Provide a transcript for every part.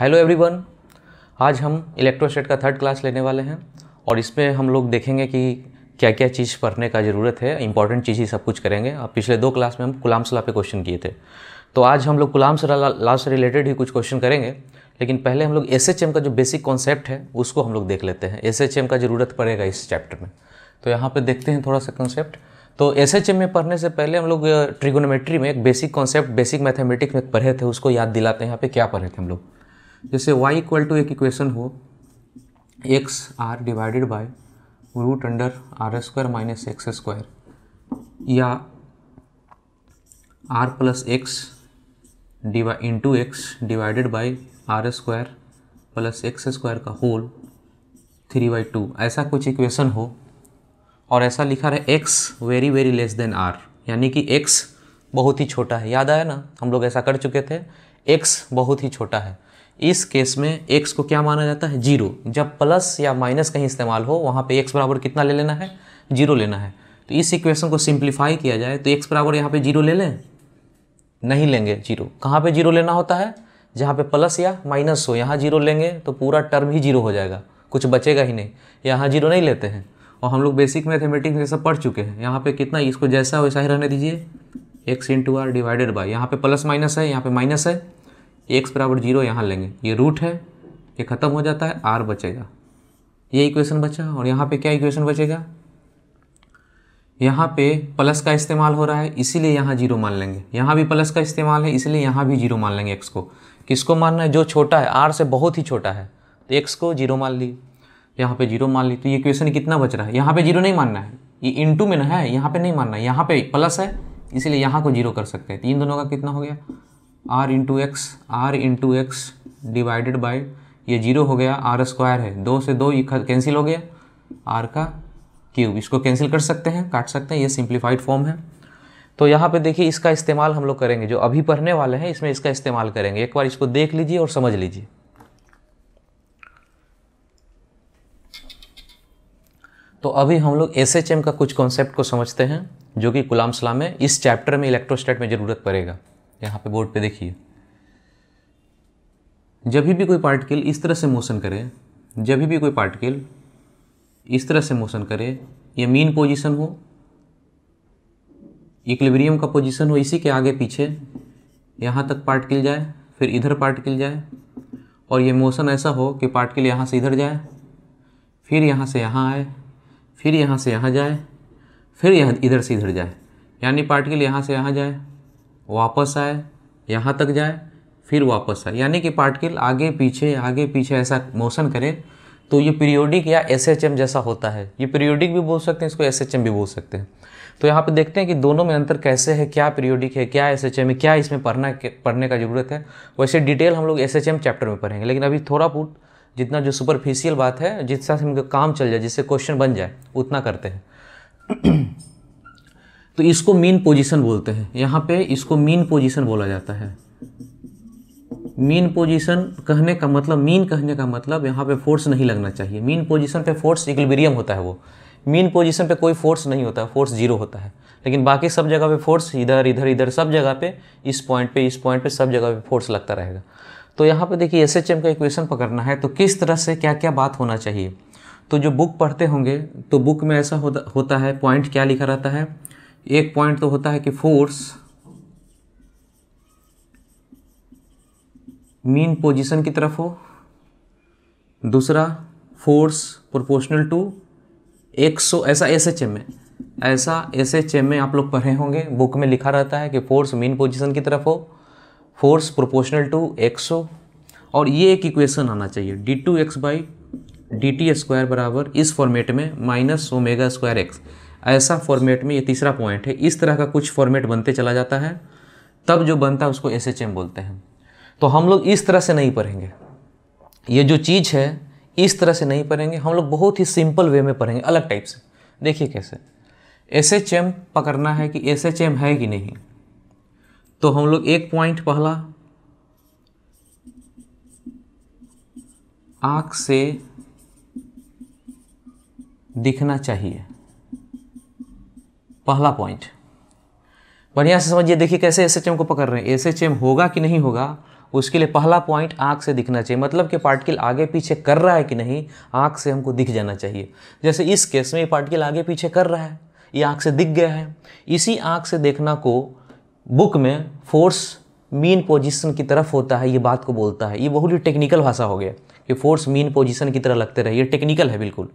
Hello everyone आज हम इलेक्ट्रोस्टेट का थर्ड क्लास लेने वाले हैं और इसमें हम लोग देखेंगे कि क्या क्या चीज़ पढ़ने का ज़रूरत है इंपॉर्टेंट चीज़ ही सब कुछ करेंगे अब पिछले दो क्लास में हम कुलामसला पे क्वेश्चन किए थे तो आज हम लोग सला ला से रिलेटेड ही कुछ क्वेश्चन करेंगे लेकिन पहले हम लोग एस का जो बेसिक कॉन्सेप्ट है उसको हम लोग देख लेते हैं एस का ज़रूरत पड़ेगा इस चैप्टर में तो यहाँ पर देखते हैं थोड़ा सा कॉन्सेप्ट तो एस एच एम में पढ़ने से पहले हम लोग ट्रिगोनोमेट्री uh, में एक बेसिक कॉन्सेप्ट बेसिक मैथमेटिक्स में पढ़े थे उसको याद दिलाते हैं यहाँ पे क्या पढ़े थे हम लोग जैसे y इक्वल टू एक इक्वेशन हो x r divided by root under r square minus x square या आर प्लस एक्स डिवा into x divided by are square plus x square का होल थ्री बाई टू ऐसा कुछ equation हो और ऐसा लिखा रहे x very very less than r यानी कि एक्स बहुत ही छोटा है याद आया ना हम लोग ऐसा कर चुके थे एक्स बहुत ही छोटा है इस केस में x को क्या माना जाता है जीरो जब प्लस या माइनस कहीं इस्तेमाल हो वहाँ पे x बराबर कितना ले लेना है जीरो लेना है तो इस इक्वेशन को सिंप्लीफाई किया जाए तो एक्स बराबर यहाँ पे जीरो ले लें नहीं लेंगे जीरो कहाँ पे जीरो लेना होता है जहाँ पे प्लस या माइनस हो यहाँ जीरो लेंगे तो पूरा टर्म ही जीरो हो जाएगा कुछ बचेगा ही नहीं यहाँ जीरो नहीं लेते हैं और हम लोग बेसिक मैथमेटिक्स ये सब पढ़ चुके हैं यहाँ पर कितना इसको जैसा वैसा ही रहने दीजिए x into r divided by यहाँ पे प्लस माइनस है यहाँ पे माइनस है एक्स बराबर जीरो यहाँ लेंगे ये रूट है ये ख़त्म हो जाता है आर बचेगा ये इक्वेशन बचा और यहाँ पे क्या इक्वेशन बचेगा यहाँ पे प्लस का इस्तेमाल हो रहा है इसीलिए यहाँ जीरो मान लेंगे यहाँ भी प्लस का इस्तेमाल है इसलिए यहाँ भी जीरो मान लेंगे एक्स को किसको मानना है जो छोटा है आर से बहुत ही छोटा है तो एक्स को जीरो मान ली यहाँ पे जीरो मान ली तो ये क्वेश्चन कितना बच रहा है यहाँ पे जीरो नहीं मानना है ये इंटू में ना है यहाँ पे नहीं मानना है यहाँ पे प्लस है इसीलिए यहाँ को जीरो कर सकते हैं तो इन दोनों का कितना हो गया r into x r into x divided by ये जीरो हो गया आर स्क्वायर है दो से दो कैंसिल हो गया आर का क्यूब इसको कैंसिल कर सकते हैं काट सकते हैं ये सिंप्लीफाइड फॉर्म है तो यहाँ पे देखिए इसका इस्तेमाल हम लोग करेंगे जो अभी पढ़ने वाले हैं इसमें इसका इस्तेमाल करेंगे एक बार इसको देख लीजिए और समझ लीजिए तो अभी हम लोग एस एच एम का कुछ कॉन्सेप्ट को समझते हैं जो कि गुलाम सलाम में इस चैप्टर में इलेक्ट्रोस्टेट में ज़रूरत पड़ेगा यहाँ पे बोर्ड पे देखिए जब भी कोई पार्टिकल इस तरह से मोशन करे जब भी कोई पार्टिकल इस तरह से मोशन करे ये मीन पोजीशन हो इक्लिब्रियम का पोजीशन हो इसी के आगे पीछे यहाँ तक पार्टिकल जाए फिर इधर पार्टिकल जाए और ये मोशन ऐसा हो कि पार्टिकल यहाँ से इधर जाए फिर यहाँ से यहाँ आए फिर यहाँ से यहाँ जाए फिर यहाँ इधर से इधर जाए यानी पार्टिकल यहाँ से यहाँ जाए वापस आए यहाँ तक जाए फिर वापस आए यानी कि पार्टिकल आगे पीछे आगे पीछे ऐसा मोशन करे तो ये पीरियोडिक या एस जैसा होता है ये पीरियोडिक भी बोल सकते हैं इसको एस भी बोल सकते हैं तो यहाँ पे देखते हैं कि दोनों में अंतर कैसे है क्या पीरियोडिक है क्या एस है क्या इसमें पढ़ना पढ़ने का ज़रूरत है वैसे डिटेल हम लोग एस चैप्टर में पढ़ेंगे लेकिन अभी थोड़ा बहुत जितना जो सुपरफिशियल बात है जितना से हमको काम चल जाए जिससे क्वेश्चन बन जाए उतना करते हैं तो इसको मीन पोजीशन बोलते हैं यहाँ पे इसको मीन पोजीशन बोला जाता है मीन पोजीशन कहने का मतलब मीन कहने का मतलब यहाँ पे फोर्स नहीं लगना चाहिए मीन पोजीशन पे फोर्स इक्विलिब्रियम होता है वो मीन पोजीशन पे कोई फोर्स नहीं होता फोर्स जीरो होता है लेकिन बाकी सब जगह पे फोर्स इधर इधर इधर सब जगह पे इस पॉइंट पे इस पॉइंट पे सब जगह पे फोर्स लगता रहेगा तो यहाँ पे देखिए एस का इक्वेशन पकड़ना है तो किस तरह से क्या क्या बात होना चाहिए तो जो बुक पढ़ते होंगे तो बुक में ऐसा होता होता है पॉइंट क्या लिखा रहता है एक पॉइंट तो होता है कि फोर्स मीन पोजीशन की तरफ हो दूसरा फोर्स प्रोपोर्शनल टू 100 ऐसा एस एच एम में ऐसा एस एच एम में आप लोग पढ़े होंगे बुक में लिखा रहता है कि फोर्स मेन पोजीशन की तरफ हो फोर्स प्रोपोर्शनल टू 100 और ये एक इक्वेशन आना चाहिए d two x by d t square बराबर इस फॉर्मेट में माइनस ओमेगा स्क्वायर एक्स ऐसा फॉर्मेट में ये तीसरा पॉइंट है इस तरह का कुछ फॉर्मेट बनते चला जाता है तब जो बनता है उसको एस बोलते हैं तो हम लोग इस तरह से नहीं पढ़ेंगे ये जो चीज़ है इस तरह से नहीं पढ़ेंगे हम लोग बहुत ही सिंपल वे में पढ़ेंगे अलग टाइप से देखिए कैसे एस एच एम पकड़ना है कि एस एच एम है कि नहीं तो हम लोग एक पॉइंट पहला आँख से दिखना चाहिए पहला पॉइंट बढ़िया से समझिए देखिए कैसे एस को पकड़ रहे हैं एस होगा कि नहीं होगा उसके लिए पहला पॉइंट आँख से दिखना चाहिए मतलब कि पार्टिकल आगे पीछे कर रहा है कि नहीं आँख से हमको दिख जाना चाहिए जैसे इस केस में ये पार्टिकल आगे पीछे कर रहा है ये आँख से दिख गया है इसी आँख से देखना को बुक में फोर्स मीन पोजीशन की तरफ होता है ये बात को बोलता है ये बहुत ही टेक्निकल भाषा हो गया कि फोर्स मीन पोजीशन की तरह लगते रहे ये टेक्निकल है बिल्कुल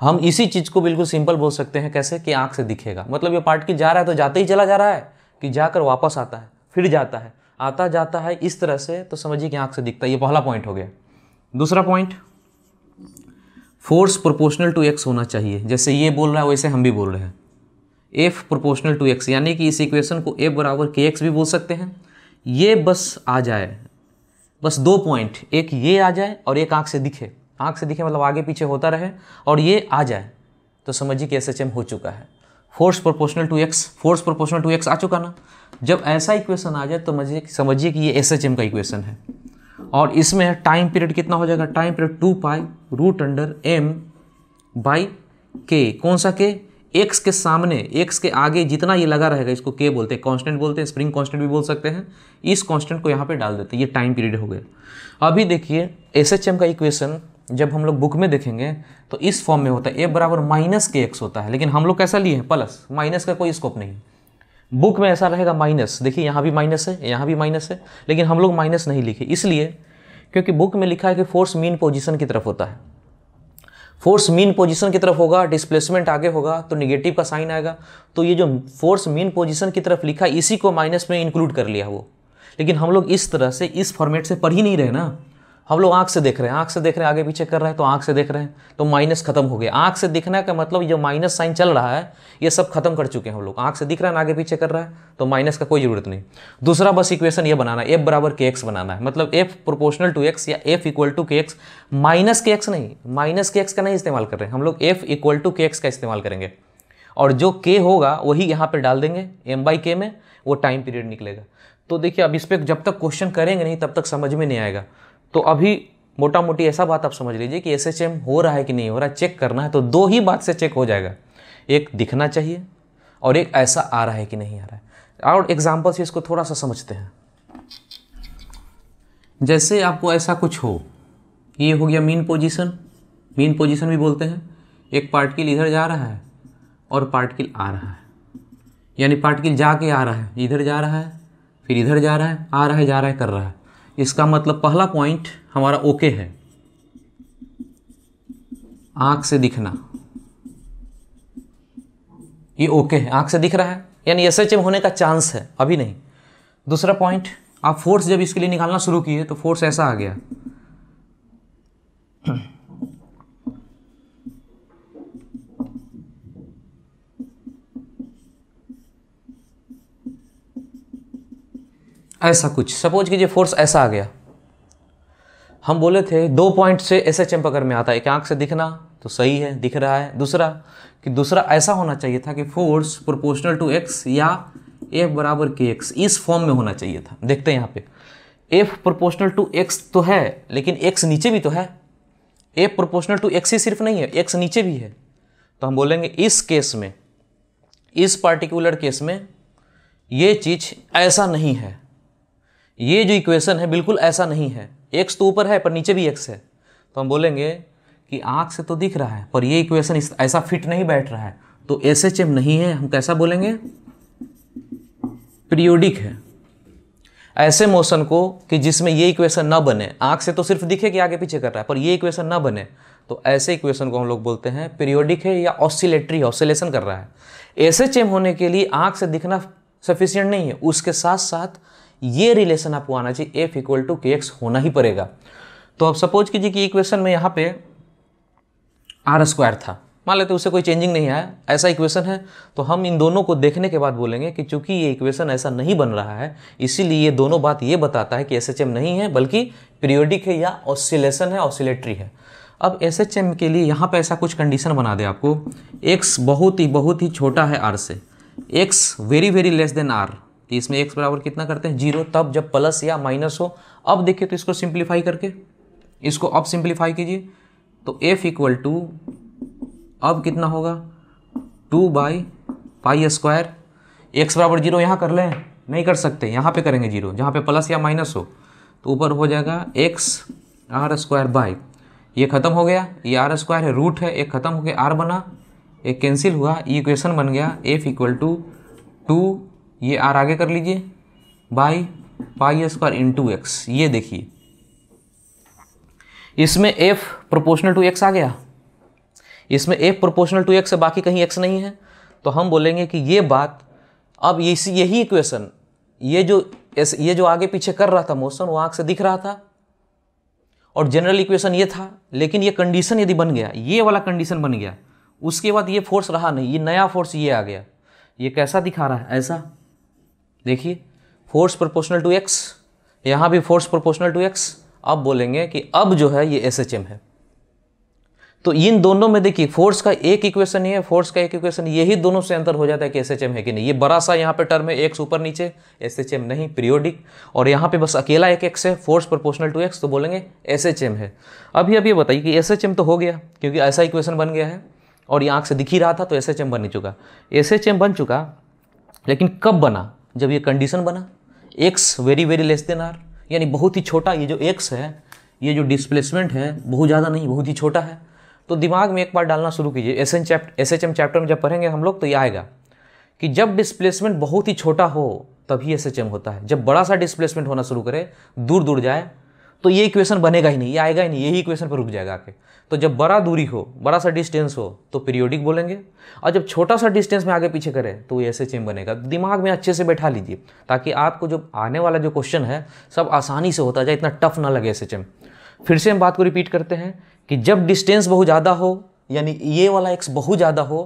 हम इसी चीज़ को बिल्कुल सिंपल बोल सकते हैं कैसे कि आँख से दिखेगा मतलब ये पार्ट की जा रहा है तो जाते ही चला जा रहा है कि जाकर वापस आता है फिर जाता है आता जाता है इस तरह से तो समझिए कि आँख से दिखता है ये पहला पॉइंट हो गया दूसरा point force proportional to x होना चाहिए जैसे ये बोल रहा है वैसे हम भी बोल रहे हैं एफ प्रोपोर्शनल टू एक्स यानी कि इस इक्वेशन को एफ बराबर के एक्स भी बोल सकते हैं ये बस आ जाए बस दो पॉइंट एक ये आ जाए और एक आँख से दिखे आँख से दिखे मतलब आगे पीछे होता रहे और ये आ जाए तो समझिए कि एस हो चुका है force proportional to x force proportional to x आ चुका ना जब ऐसा इक्वेशन आ जाए तो समझिए कि ये एस का इक्वेशन है और इसमें टाइम पीरियड कितना हो जाएगा time period two pi root under M by k कौन सा के एक्स के सामने एक्स के आगे जितना ये लगा रहेगा इसको के बोलते हैं कॉन्स्टेंट बोलते हैं स्प्रिंग कॉन्स्टेंट भी बोल सकते हैं इस कॉन्स्टेंट को यहाँ पर डाल देते हैं ये टाइम पीरियड हो गया अभी देखिए एस एच एम का इक्वेशन जब हम लोग बुक में देखेंगे तो इस फॉर्म में होता है ए बराबर माइनस के एक्स होता है लेकिन हम लोग कैसा लिए हैं प्लस माइनस का कोई स्कोप नहीं बुक में ऐसा रहेगा माइनस देखिए यहाँ भी माइनस है यहाँ भी माइनस है लेकिन हम लोग माइनस नहीं लिखे इसलिए क्योंकि बुक में लिखा है कि फोर्स मीन पोजिशन की तरफ होता है फोर्स मीन पोजिशन की तरफ होगा डिस्प्लेसमेंट आगे होगा तो निगेटिव का साइन आएगा तो ये जो फोर्स मीन पोजिशन की तरफ लिखा इसी को माइनस में इंक्लूड कर लिया वो लेकिन हम लोग इस तरह से इस फॉर्मेट से पढ़ ही नहीं रहे ना हम लोग आँख से देख रहे हैं आँख से देख रहे हैं आगे पीछे कर रहे हैं तो आँख से देख रहे हैं तो माइनस खत्म हो गया आँख से दिखना का मतलब जो माइनस साइन चल रहा है ये सब खत्म कर चुके हैं हम लोग आँख से दिख रहा है आगे पीछे कर रहा है तो माइनस का कोई ज़रूरत नहीं दूसरा बस इक्वेशन ये बनाना है एफ बराबर के एक्स बनाना है मतलब एफ प्रोपोर्शनल टू एक्स या f equal to k x minus k x नहीं माइनस के एक्स का नहीं इस्तेमाल कर रहे हैं हम लोग f equal to k x का इस्तेमाल करेंगे और जो के होगा वही यहाँ पर डाल देंगे एम बाई के में वो टाइम पीरियड निकलेगा तो देखिए अब इस पर जब तक क्वेश्चन करेंगे नहीं तब तक समझ में नहीं आएगा तो अभी मोटा मोटी ऐसा बात आप समझ लीजिए कि एस हो रहा है कि नहीं हो रहा है चेक करना है तो दो ही बात से चेक हो जाएगा एक दिखना चाहिए और एक ऐसा आ रहा है कि नहीं आ रहा है और एग्जाम्पल से इसको थोड़ा सा समझते हैं जैसे आपको ऐसा कुछ हो ये हो गया मीन पोजीशन मीन पोजीशन भी बोलते हैं एक पार्टिकल इधर जा रहा है और पार्टिकल आ रहा है यानी पार्टिकल जाके आ रहा है इधर जा रहा है फिर इधर जा रहा है आ रहा है जा रहा है कर रहा है इसका मतलब पहला पॉइंट हमारा ओके है आंख से दिखना ये ओके है आंख से दिख रहा है यानी एस होने का चांस है अभी नहीं दूसरा पॉइंट आप फोर्स जब इसके लिए निकालना शुरू किए तो फोर्स ऐसा आ गया ऐसा कुछ सपोज कीजिए फोर्स ऐसा आ गया हम बोले थे दो पॉइंट से एस एच एम पकड़ में आता है एक आँख से दिखना तो सही है दिख रहा है दूसरा कि दूसरा ऐसा होना चाहिए था कि फोर्स प्रोपोर्शनल टू एक्स या एफ बराबर के एक्स इस फॉर्म में होना चाहिए था देखते हैं यहाँ पे एफ प्रोपोर्शनल टू एक्स तो है लेकिन एक्स नीचे भी तो है एफ प्रोपोर्शनल टू एक्स ही सिर्फ नहीं है एक्स नीचे भी है तो हम बोलेंगे इस केस में इस पार्टिकुलर केस में ये चीज़ ऐसा नहीं है ये जो इक्वेशन है बिल्कुल ऐसा नहीं है एक्स तो ऊपर है पर नीचे भी एक्स है तो हम बोलेंगे कि आँख से तो दिख रहा है पर ये इक्वेशन ऐसा फिट नहीं बैठ रहा है तो एस एच एम नहीं है हम कैसा बोलेंगे पीरियोडिक है ऐसे मोशन को कि जिसमें ये इक्वेशन ना बने आँख से तो सिर्फ दिखे कि आगे पीछे कर रहा है पर ये इक्वेशन ना बने तो ऐसे इक्वेशन को हम लोग बोलते हैं पीरियोडिक है या ऑसिलेटरी ऑसिलेशन कर रहा है एस एच एम होने के लिए आँख से दिखना सफिशियंट नहीं है उसके साथ साथ ये रिलेशन आपको आना चाहिए f equal to k x होना ही पड़ेगा तो अब सपोज कीजिए कि इक्वेशन में यहाँ पे आर स्क्वायर था मान लेते उसे कोई चेंजिंग नहीं आया ऐसा इक्वेशन है तो हम इन दोनों को देखने के बाद बोलेंगे कि चूंकि ये इक्वेशन ऐसा नहीं बन रहा है इसीलिए ये दोनों बात ये बताता है कि एस नहीं है बल्कि पीरियोडिक है या ऑसिलेशन है ऑसिलेटरी है अब एस के लिए यहाँ पर ऐसा कुछ कंडीशन बना दे आपको एक्स बहुत ही बहुत ही छोटा है आर से x very very less than r तो इसमें एक्स बराबर कितना करते हैं जीरो तब जब प्लस या माइनस हो अब देखिए तो इसको सिंप्लीफाई करके इसको अब सिंप्लीफाई कीजिए तो एफ इक्वल टू अब कितना होगा two by pi square x बराबर जीरो यहाँ कर लें नहीं कर सकते यहाँ पे करेंगे जीरो जहाँ पे प्लस या माइनस हो तो ऊपर हो जाएगा एक्स आर स्क्वायर बाई ये ख़त्म हो गया ये आर स्क्वायर है रूट है एक ख़त्म हो गया आर बना एक कैंसिल हुआ इक्वेशन बन गया एफ इक्वल टू टू ये आर आगे कर लीजिए by pi square into x ये देखिए इसमें एफ प्रोपोर्शनल टू एक्स आ गया इसमें एफ प्रोपोर्शनल टू एक्स है बाकी कहीं एक्स नहीं है तो हम बोलेंगे कि ये बात अब इसी यही इक्वेशन ये जो ये जो आगे पीछे कर रहा था मोशन वो आँख से दिख रहा था और जनरल इक्वेशन ये था लेकिन ये कंडीशन यदि बन गया ये वाला कंडीशन बन गया उसके बाद ये फोर्स रहा नहीं ये नया फोर्स ये आ गया ये कैसा दिखा रहा है ऐसा देखिए फोर्स प्रोपोर्शनल टू एक्स यहाँ भी फोर्स प्रोपोर्शनल टू एक्स अब बोलेंगे कि अब जो है ये एस एच एम है तो इन दोनों में देखिए फोर्स का एक इक्वेशन ही है फोर्स का एक इक्वेशन यही दोनों से अंतर हो जाता है कि एस एच एम है कि नहीं ये बड़ा सा यहाँ पे टर्म है एक्स ऊपर नीचे एस एच एम नहीं पीरियोडिक और यहाँ पे बस अकेला एक एक्स है फोर्स प्रोपोर्शनल टू एक्स तो बोलेंगे एस एच एम है अभी अब ये बताइए कि एस एच एम तो हो गया क्योंकि ऐसा इक्वेशन बन गया है और ये आँख से दिख ही रहा था तो एस एच एम बन ही चुका एस एच एम बन चुका लेकिन कब बना जब ये कंडीशन बना x very very less than r यानी बहुत ही छोटा ये जो एक्स है ये जो डिस्प्लेसमेंट है बहुत ज़्यादा नहीं बहुत ही छोटा है तो दिमाग में एक बार डालना शुरू कीजिए S N chapter S H M chapter में जब पढ़ेंगे हम लोग तो ये आएगा कि जब डिस्प्लेसमेंट बहुत ही छोटा हो तभी एस एच एम होता है जब बड़ा सा डिस्प्लेसमेंट होना शुरू करे दूर दूर जाए तो ये इक्वेशन बनेगा ही नहीं ये आएगा ही नहीं यही इक्वेशन पर रुक जाएगा आके तो जब बड़ा दूरी हो बड़ा सा डिस्टेंस हो तो पीरियोडिक बोलेंगे और जब छोटा सा डिस्टेंस में आगे पीछे करें तो ये एस बनेगा दिमाग में अच्छे से बैठा लीजिए ताकि आपको जो आने वाला जो क्वेश्चन है सब आसानी से होता जाए इतना टफ ना लगे एस फिर से हम बात को रिपीट करते हैं कि जब डिस्टेंस बहुत ज़्यादा हो यानी ये वाला एक्स बहुत ज़्यादा हो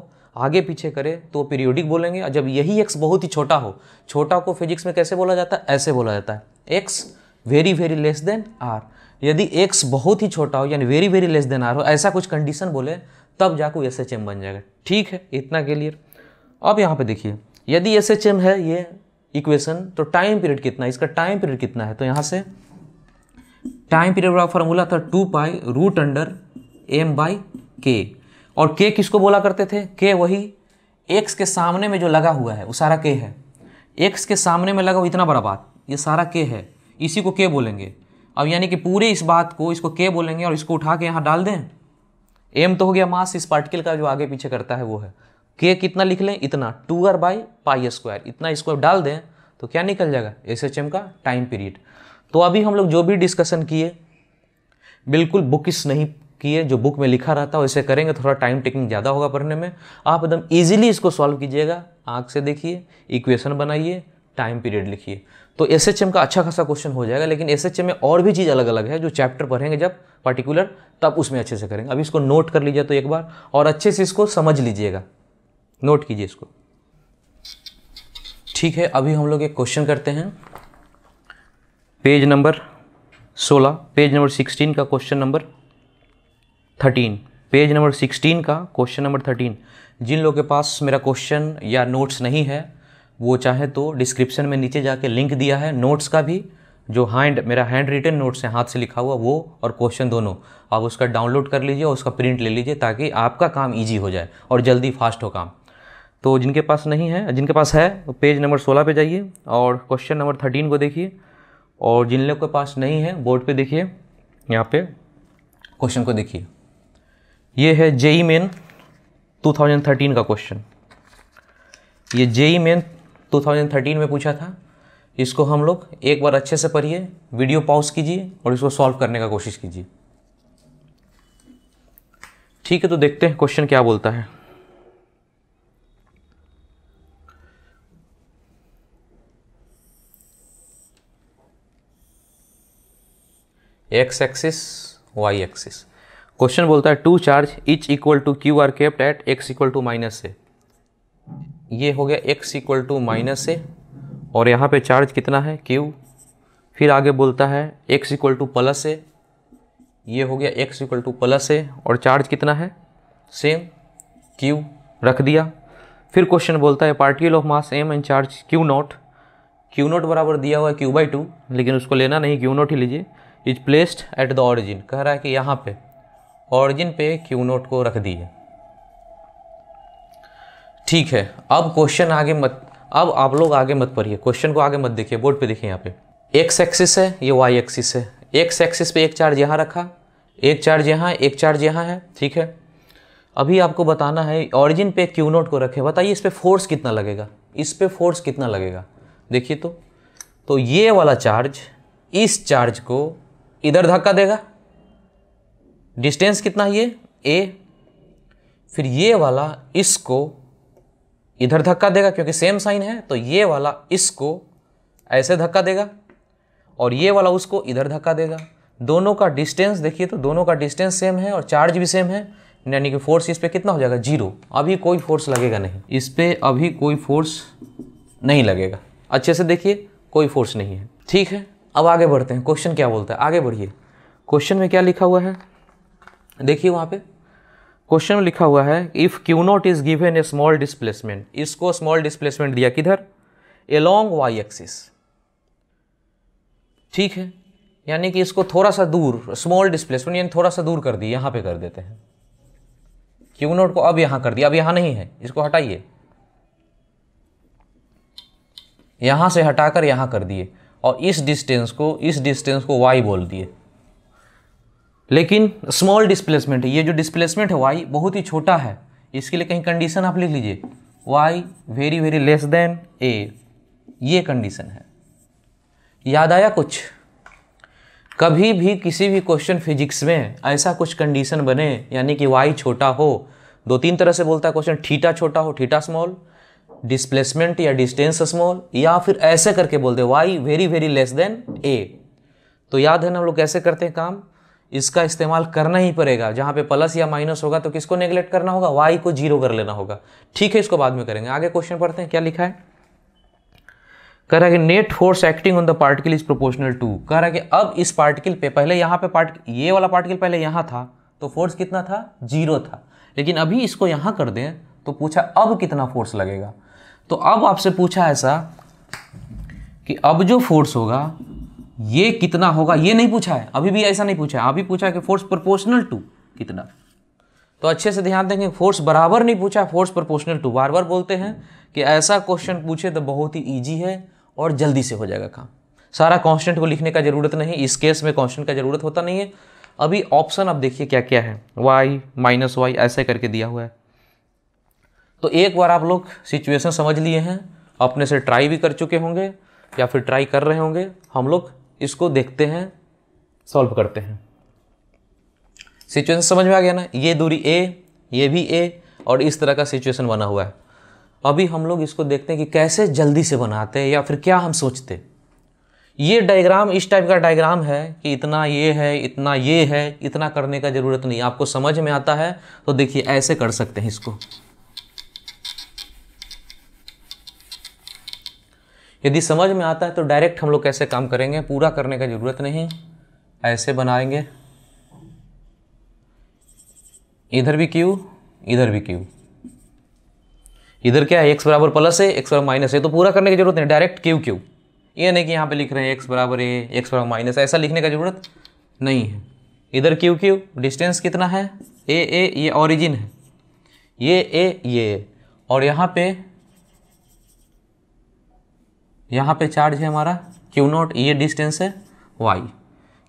आगे पीछे करे तो पीरियोडिक बोलेंगे और जब यही एक्स बहुत ही छोटा हो छोटा को फिजिक्स में कैसे बोला जाता है ऐसे बोला जाता है x very very less than r यदि एक्स बहुत ही छोटा हो यानी very very less than r हो ऐसा कुछ कंडीशन बोले तब जाकर एस एच एम बन जाएगा ठीक है इतना क्लियर अब यहाँ पे देखिए यदि एस एच एम है ये इक्वेशन तो टाइम पीरियड कितना है इसका टाइम पीरियड कितना है तो यहाँ से टाइम पीरियड वाला फॉर्मूला था two pi root under M by k और के किसको बोला करते थे के वही एक्स के सामने में जो लगा हुआ है वो सारा के है एक्स के सामने में लगा हुआ इतना बड़ा बात ये सारा के है इसी को के बोलेंगे अब यानी कि पूरे इस बात को इसको के बोलेंगे और इसको उठा के यहाँ डाल दें एम तो हो गया मास इस पार्टिकल का जो आगे पीछे करता है वो है के कितना लिख लें इतना two r by pi square इतना इसको डाल दें तो क्या निकल जाएगा एस एच एम का टाइम पीरियड तो अभी हम लोग जो भी डिस्कशन किए बिल्कुल बुकिस नहीं किए जो बुक में लिखा रहता है वैसे करेंगे थोड़ा टाइम टेकिंग ज़्यादा होगा पढ़ने में आप एकदम ईजिली इसको सॉल्व कीजिएगा आँख से देखिए इक्वेशन बनाइए टाइम पीरियड लिखिए तो एस एच एम का अच्छा खासा क्वेश्चन हो जाएगा लेकिन एस एच एम में और भी चीज़ अलग अलग है जो चैप्टर पढ़ेंगे जब पर्टिकुलर तब तो उसमें अच्छे से करेंगे अभी इसको नोट कर लीजिए तो एक बार और अच्छे से इसको समझ लीजिएगा नोट कीजिए इसको ठीक है अभी हम लोग एक क्वेश्चन करते हैं पेज नंबर सोलह पेज नंबर सिक्सटीन का question number thirteen page number sixteen का क्वेश्चन नंबर थर्टीन जिन लोगों के पास मेरा क्वेश्चन या नोट्स नहीं है वो चाहे तो डिस्क्रिप्शन में नीचे जाके लिंक दिया है नोट्स का भी जो हैंड मेरा हैंड रिटन नोट्स है हाथ से लिखा हुआ वो और क्वेश्चन दोनों आप उसका डाउनलोड कर लीजिए और उसका प्रिंट ले लीजिए ताकि आपका काम ईजी हो जाए और जल्दी फास्ट हो काम तो जिनके पास नहीं है जिनके पास है तो पेज नंबर सोलह पे जाइए और क्वेश्चन नंबर थर्टीन को देखिए और जिन लोग के पास नहीं है बोर्ड पे देखिए यहाँ पे क्वेश्चन को देखिए ये है जेई मेन 2013 का क्वेश्चन ये जेई मेन e 2013 में पूछा था इसको हम लोग एक बार अच्छे से पढ़िए वीडियो पॉज कीजिए और इसको सॉल्व करने का कोशिश कीजिए ठीक है तो देखते हैं क्वेश्चन क्या बोलता है x axis y axis question बोलता है two charge each equal to q r kept at x equal to minus है ये हो गया x equal to minus a और यहाँ पे चार्ज कितना है क्यू फिर आगे बोलता है x equal to plus a ये हो गया x equal to plus a और चार्ज कितना है सेम क्यू रख दिया फिर क्वेश्चन बोलता है particle of mass m and charge q not q not बराबर दिया हुआ है क्यू बाई टू लेकिन उसको लेना नहीं क्यू नॉट ही लीजिए is placed at the origin कह रहा है कि यहाँ पे ऑरिजिन पे क्यू नोट को रख दिए ठीक है अब क्वेश्चन आगे मत अब आप लोग आगे मत पढ़िए क्वेश्चन को आगे मत देखिए बोर्ड पे देखिए यहाँ पे एक्स एक्सिस है ये वाई एक्सिस है एक्स एक्सिस पे एक चार्ज यहाँ रखा एक चार्ज यहाँ एक चार्ज यहाँ है ठीक है अभी आपको बताना है ऑरिजिन पे क्यू नोट को रखें बताइए इस पर फोर्स कितना लगेगा इस पर फोर्स कितना लगेगा देखिए तो तो ये वाला चार्ज इस चार्ज को इधर धक्का देगा डिस्टेंस कितना है ये ए फिर ये वाला इसको इधर धक्का देगा क्योंकि सेम साइन है तो ये वाला इसको ऐसे धक्का देगा और ये वाला उसको इधर धक्का देगा दोनों का डिस्टेंस देखिए तो दोनों का डिस्टेंस सेम है और चार्ज भी सेम है यानी कि फोर्स इस पर कितना हो जाएगा जीरो अभी कोई फोर्स लगेगा नहीं इस पर अभी कोई फोर्स नहीं लगेगा अच्छे से देखिए कोई फोर्स नहीं है ठीक है अब आगे बढ़ते हैं क्वेश्चन क्या बोलता है आगे बढ़िए क्वेश्चन में क्या लिखा हुआ है देखिए वहाँ पर क्वेश्चन में लिखा हुआ है if q not is given a small displacement इसको स्मॉल डिस्प्लेसमेंट दिया किधर एलोंग वाई एक्सिस ठीक है यानी कि इसको थोड़ा सा दूर स्मॉल डिस्प्लेसमेंट यानी थोड़ा सा दूर कर दिए यहां पे कर देते हैं क्यू नॉट को अब यहाँ कर दिया अब यहाँ नहीं है इसको हटाइए यहां से हटाकर यहाँ कर दिए और इस डिस्टेंस को इस डिस्टेंस को वाई बोल दिए लेकिन स्मॉल डिस्प्लेसमेंट है ये जो डिस्प्लेसमेंट है वाई बहुत ही छोटा है इसके लिए कहीं कंडीशन आप लिख लीजिए y very very less than a ये कंडीशन है याद आया कुछ कभी भी किसी भी क्वेश्चन फिजिक्स में ऐसा कुछ कंडीशन बने यानी कि वाई छोटा हो दो तीन तरह से बोलता है क्वेश्चन ठीटा छोटा हो ठीटा स्मॉल डिस्प्लेसमेंट या डिस्टेंस स्मॉल या फिर ऐसे करके बोलते हैं y very very less than a तो याद है ना हम लोग कैसे करते हैं काम इसका इस्तेमाल करना ही पड़ेगा जहाँ पे प्लस या माइनस होगा तो किसको नेग्लेक्ट करना होगा वाई को जीरो कर लेना होगा ठीक है इसको बाद में करेंगे आगे क्वेश्चन पढ़ते हैं क्या लिखा है कह रहा है कि net force acting on the particle is proportional to कह रहा है कि अब इस पार्टिकल पे पहले यहाँ पे पार्ट ये वाला पार्टिकल पहले यहाँ था तो फोर्स कितना था जीरो था लेकिन अभी इसको यहाँ कर दें तो पूछा अब कितना फोर्स लगेगा तो अब आपसे पूछा ऐसा कि अब जो फोर्स होगा ये कितना होगा ये नहीं पूछा है अभी भी ऐसा नहीं पूछा है अभी पूछा है कि फोर्स प्रोपोर्शनल टू कितना तो अच्छे से ध्यान देंगे फोर्स बराबर नहीं पूछा फोर्स प्रोपोर्शनल टू बार बार बोलते हैं कि ऐसा क्वेश्चन पूछे तो बहुत ही ईजी है और जल्दी से हो जाएगा काम सारा कॉन्स्टेंट को लिखने का ज़रूरत नहीं इस केस में कॉन्स्टेंट का ज़रूरत होता नहीं है अभी ऑप्शन अब देखिए क्या क्या है वाई माइनस वाई ऐसे करके दिया हुआ है तो एक बार आप लोग सिचुएशन समझ लिए हैं अपने से ट्राई भी कर चुके होंगे या फिर ट्राई कर रहे होंगे हम लोग इसको देखते हैं सॉल्व करते हैं सिचुएशन समझ में आ गया ना ये दूरी ए ये भी ए और इस तरह का सिचुएशन बना हुआ है अभी हम लोग इसको देखते हैं कि कैसे जल्दी से बनाते हैं या फिर क्या हम सोचते ये डायग्राम इस टाइप का डायग्राम है कि इतना ये है इतना ये है इतना करने का ज़रूरत नहीं आपको समझ में आता है तो देखिए ऐसे कर सकते हैं इसको यदि समझ में आता है तो डायरेक्ट हम लोग कैसे काम करेंगे पूरा करने का ज़रूरत नहीं ऐसे बनाएंगे इधर भी क्यू इधर भी क्यू इधर क्या है एक्स बराबर प्लस है एक्स बराबर माइनस है तो पूरा करने की जरूरत नहीं डायरेक्ट क्यू क्यू ये नहीं कि यहाँ पे लिख रहे हैं एक्स बराबर ए एक्स बराबर माइनस ऐसा लिखने का ज़रूरत नहीं है इधर क्यू क्यू डिस्टेंस कितना है ए ए ये ऑरिजिन है ये ए ये और यहाँ पे यहाँ पे चार्ज है हमारा क्यू नॉट ये डिस्टेंस है वाई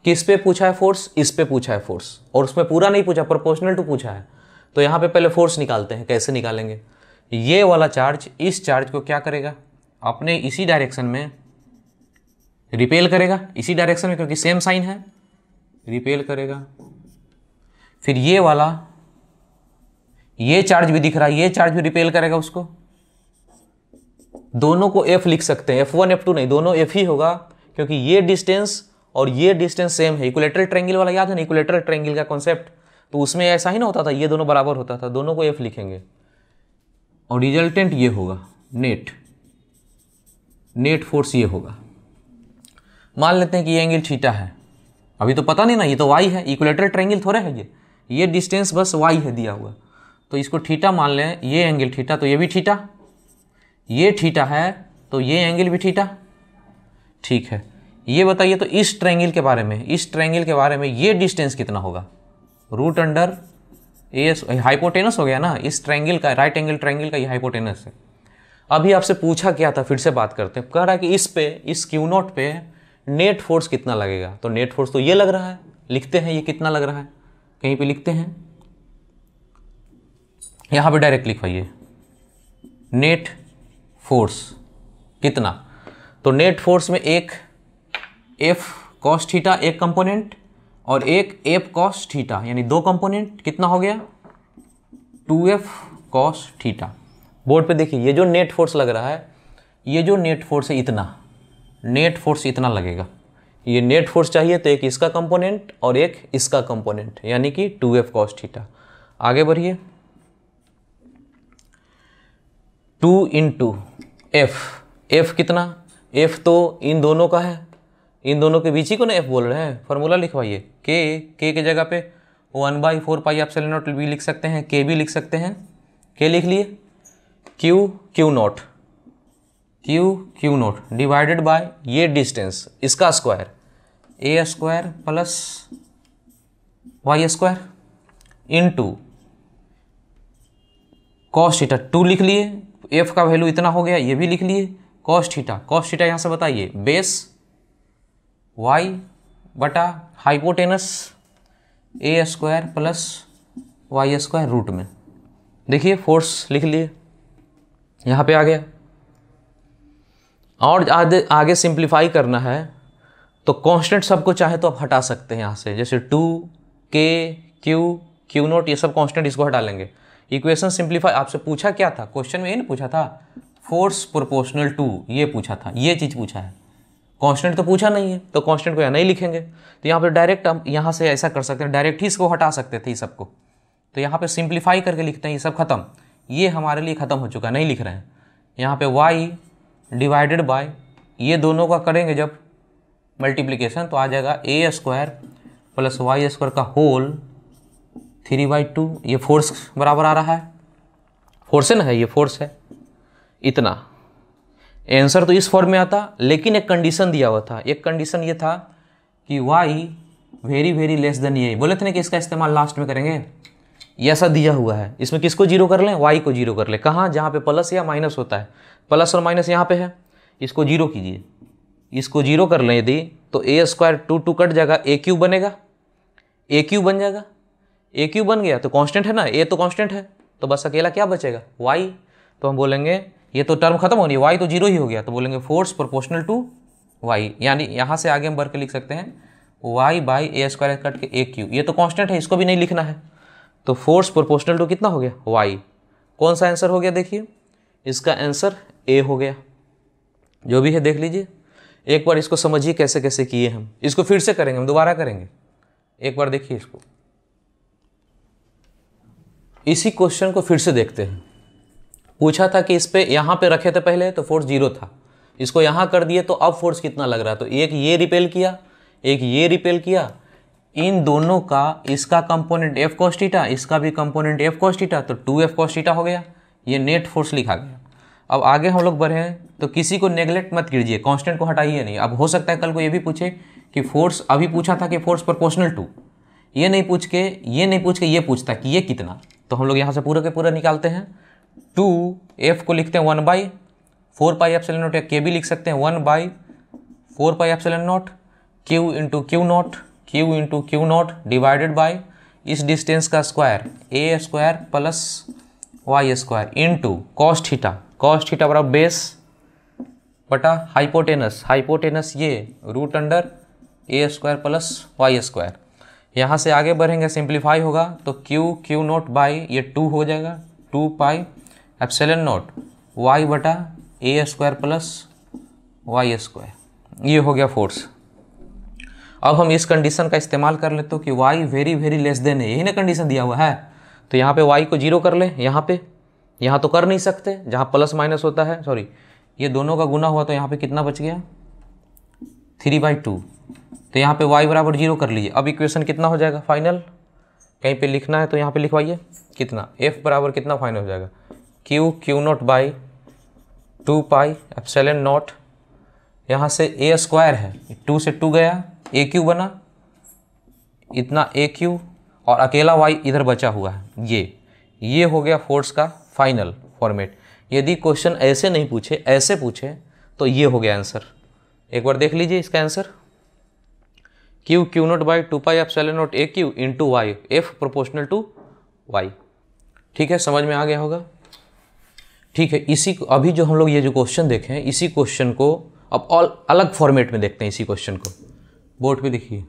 किस पे पूछा है फोर्स इस पे पूछा है फोर्स और उसमें पूरा नहीं पूछा प्रोपोर्शनल टू पूछा है तो यहाँ पे पहले फोर्स निकालते हैं कैसे निकालेंगे ये वाला चार्ज इस चार्ज को क्या करेगा अपने इसी डायरेक्शन में रिपेल करेगा इसी डायरेक्शन में क्योंकि सेम साइन है रिपेल करेगा फिर ये वाला ये चार्ज भी दिख रहा है ये चार्ज भी रिपेल करेगा उसको दोनों को एफ लिख सकते हैं एफ वन एफ टू नहीं दोनों एफ ही होगा क्योंकि ये डिस्टेंस और ये डिस्टेंस सेम है इक्वलेटरल ट्रेंगल वाला याद है ना इक्वलेटरल ट्रेंगल का कॉन्सेप्ट तो उसमें ऐसा ही ना होता था ये दोनों बराबर होता था दोनों को एफ लिखेंगे और रिजल्टेंट ये होगा नेट नेट फोर्स ये होगा मान लेते हैं कि ये एंगल छीटा है अभी तो पता नहीं ना ये तो वाई है इक्वलेटरल ट्रेंगल थोड़े है ये ये डिस्टेंस बस वाई है दिया हुआ तो इसको ठीटा मान लें ये एंगल ठीटा तो ये भी ठीटा ये ठीठा है तो ये एंगल भी ठीठा ठीक है ये बताइए तो इस ट्रैंगल के बारे में इस ट्रैंगल के बारे में ये डिस्टेंस कितना होगा root under A S hypotenuse हो गया ना इस ट्रैंगल का राइट एंगल ट्रैंगल का ये हाइपोटेनस है अभी आपसे पूछा क्या था फिर से बात करते हैं कह रहा है कि इस पे इस क्यू नॉट पे नेट फोर्स कितना लगेगा तो नेट फोर्स तो ये लग रहा है लिखते हैं ये कितना लग रहा है कहीं पे लिखते हैं यहाँ पे डायरेक्ट लिखवाइए नेट फोर्स कितना तो नेट फोर्स में एक एफ कॉस थीटा एक कंपोनेंट और एक एफ कॉस थीटा यानी दो कंपोनेंट कितना हो गया two F cos theta board पे देखिए ये जो नेट फोर्स लग रहा है ये जो नेट फोर्स है इतना नेट फोर्स इतना लगेगा ये नेट फोर्स चाहिए तो एक इसका कंपोनेंट और एक इसका कंपोनेंट यानी कि टू एफ कॉस थीटा आगे बढ़िए two into F F कितना एफ तो इन दोनों का है इन दोनों के बीच ही को ना एफ बोल रहे हैं फॉर्मूला लिखवाइए के के के जगह पे वन बाई फोर पाई आप सेलेनोट भी लिख सकते हैं के भी लिख सकते हैं के लिख लिए Q Q naught Q Q naught divided by ये डिस्टेंस इसका square A square plus Y square into cos theta two लिख लिए एफ का वैल्यू इतना हो गया ये भी लिख लिए कॉस्ट थीटा कॉस्ट थीटा यहाँ से बताइए बेस वाई बटा hypotenuse A square plus Y square root में देखिए फोर्स लिख लिए यहाँ पे आ गया और आगे आगे सिंप्लीफाई करना है तो कांस्टेंट सबको चाहे तो आप हटा सकते हैं यहाँ से जैसे टू के क्यू क्यू नोट ये सब कांस्टेंट इसको हटा लेंगे इक्वेशन सिंप्लीफाई आपसे पूछा क्या था क्वेश्चन में ये ना पूछा था फोर्स प्रोपोर्शनल टू ये पूछा था ये चीज़ पूछा है कांस्टेंट तो पूछा नहीं है तो कांस्टेंट को यहाँ नहीं लिखेंगे तो यहाँ पर डायरेक्ट हम यहाँ से ऐसा कर सकते हैं डायरेक्ट ही इसको हटा सकते थे सबको तो यहाँ पर सिंप्लीफाई करके लिखते हैं ये सब खत्म ये हमारे लिए ख़त्म हो चुका नहीं लिख रहे हैं यहाँ पर वाई डिवाइडेड बाय ये दोनों का करेंगे जब मल्टीप्लिकेशन तो आ जाएगा A square plus Y square का होल थ्री बाई टू ये फोर्स बराबर आ रहा है फोर्स है ये फोर्स है इतना आंसर तो इस फॉर्म में आता लेकिन एक कंडीशन दिया हुआ था एक कंडीशन ये था कि Y very very less than ये बोले थे ना कि इसका इस्तेमाल लास्ट में करेंगे ऐसा दिया हुआ है इसमें किसको जीरो कर लें वाई को जीरो कर लें कहाँ जहाँ पे प्लस या माइनस होता है प्लस और माइनस यहाँ पे है इसको जीरो कीजिए इसको जीरो कर लें यदि तो A square two two cut जाएगा ए क्यू बनेगा ए क्यू बन जाएगा ए क्यू बन गया तो कांस्टेंट है ना ए तो कांस्टेंट है तो बस अकेला क्या बचेगा वाई तो हम बोलेंगे ये तो टर्म खत्म हो रही है वाई तो जीरो ही हो गया तो बोलेंगे फोर्स प्रोपोर्शनल टू वाई यानी यहाँ से आगे हम बढ़ के लिख सकते हैं Y by A square cut के ए क्यू ये तो कॉन्स्टेंट है इसको भी नहीं लिखना है तो फोर्स प्रोपोर्शनल टू कितना हो गया वाई कौन सा आंसर हो गया देखिए इसका आंसर ए हो गया जो भी है देख लीजिए एक बार इसको समझिए कैसे कैसे किए हम इसको फिर से करेंगे हम दोबारा करेंगे एक बार देखिए इसको इसी क्वेश्चन को फिर से देखते हैं पूछा था कि इस पर यहाँ पर रखे थे पहले तो फोर्स जीरो था इसको यहाँ कर दिए तो अब फोर्स कितना लग रहा है तो एक ये रिपेल किया एक ये रिपेल किया इन दोनों का इसका कंपोनेंट एफ कॉस्टिटा इसका भी कंपोनेंट एफ कॉस्टिटा तो टू एफ कॉस्टिटा हो गया ये नेट फोर्स लिखा गया अब आगे हम लोग बढ़े तो किसी को नेग्लेक्ट मत कीजिए कांस्टेंट को हटाइए नहीं अब हो सकता है कल को ये भी पूछे कि फोर्स अभी पूछा था कि फोर्स प्रोपोर्शनल टू ये नहीं पूछ के ये नहीं पूछ के ये पूछता कि ये कितना तो हम लोग यहाँ से पूरे के पूरे निकालते हैं टू एफ को लिखते हैं one by four pi epsilon naught या के भी लिख सकते हैं one by four pi epsilon naught Q into Q naught Q into Q naught divided by इस डिस्टेंस का square A square plus Y square into cos theta cos theta बराबर base बटा hypotenuse hypotenuse ये root under A square plus Y square यहाँ से आगे बढ़ेंगे simplify होगा तो Q Q नोट बाई ये टू हो जाएगा two pi epsilon naught Y बटा A square plus Y square ये हो गया फोर्स अब हम इस कंडीशन का इस्तेमाल कर लेते हो कि y very very less than है यही ना कंडीशन दिया हुआ है तो यहाँ पे y को जीरो कर ले यहाँ पे यहाँ तो कर नहीं सकते जहाँ प्लस माइनस होता है सॉरी ये दोनों का गुना हुआ तो यहाँ पे कितना बच गया थ्री बाई टू तो यहाँ पे y बराबर जीरो कर लीजिए अब इक्वेशन कितना हो जाएगा फाइनल कहीं पे लिखना है तो यहाँ पे लिखवाइए कितना f बराबर कितना फाइनल हो जाएगा q q naught by two pi epsilon naught यहाँ से ए स्क्वायर है टू से टू गया ए क्यू बना इतना ए क्यू और अकेला वाई इधर बचा हुआ है ये ये हो गया फोर्स का फाइनल फॉर्मेट यदि क्वेश्चन ऐसे नहीं पूछे ऐसे पूछे तो ये हो गया आंसर एक बार देख लीजिए इसका answer Q Q naught by two pi epsilon naught A Q into Y F proportional to Y ठीक है समझ में आ गया होगा ठीक है इसी अभी जो हम लोग ये जो क्वेश्चन देखें इसी क्वेश्चन को अब ऑल अलग फॉर्मेट में देखते हैं इसी क्वेश्चन को बोर्ड पे देखिए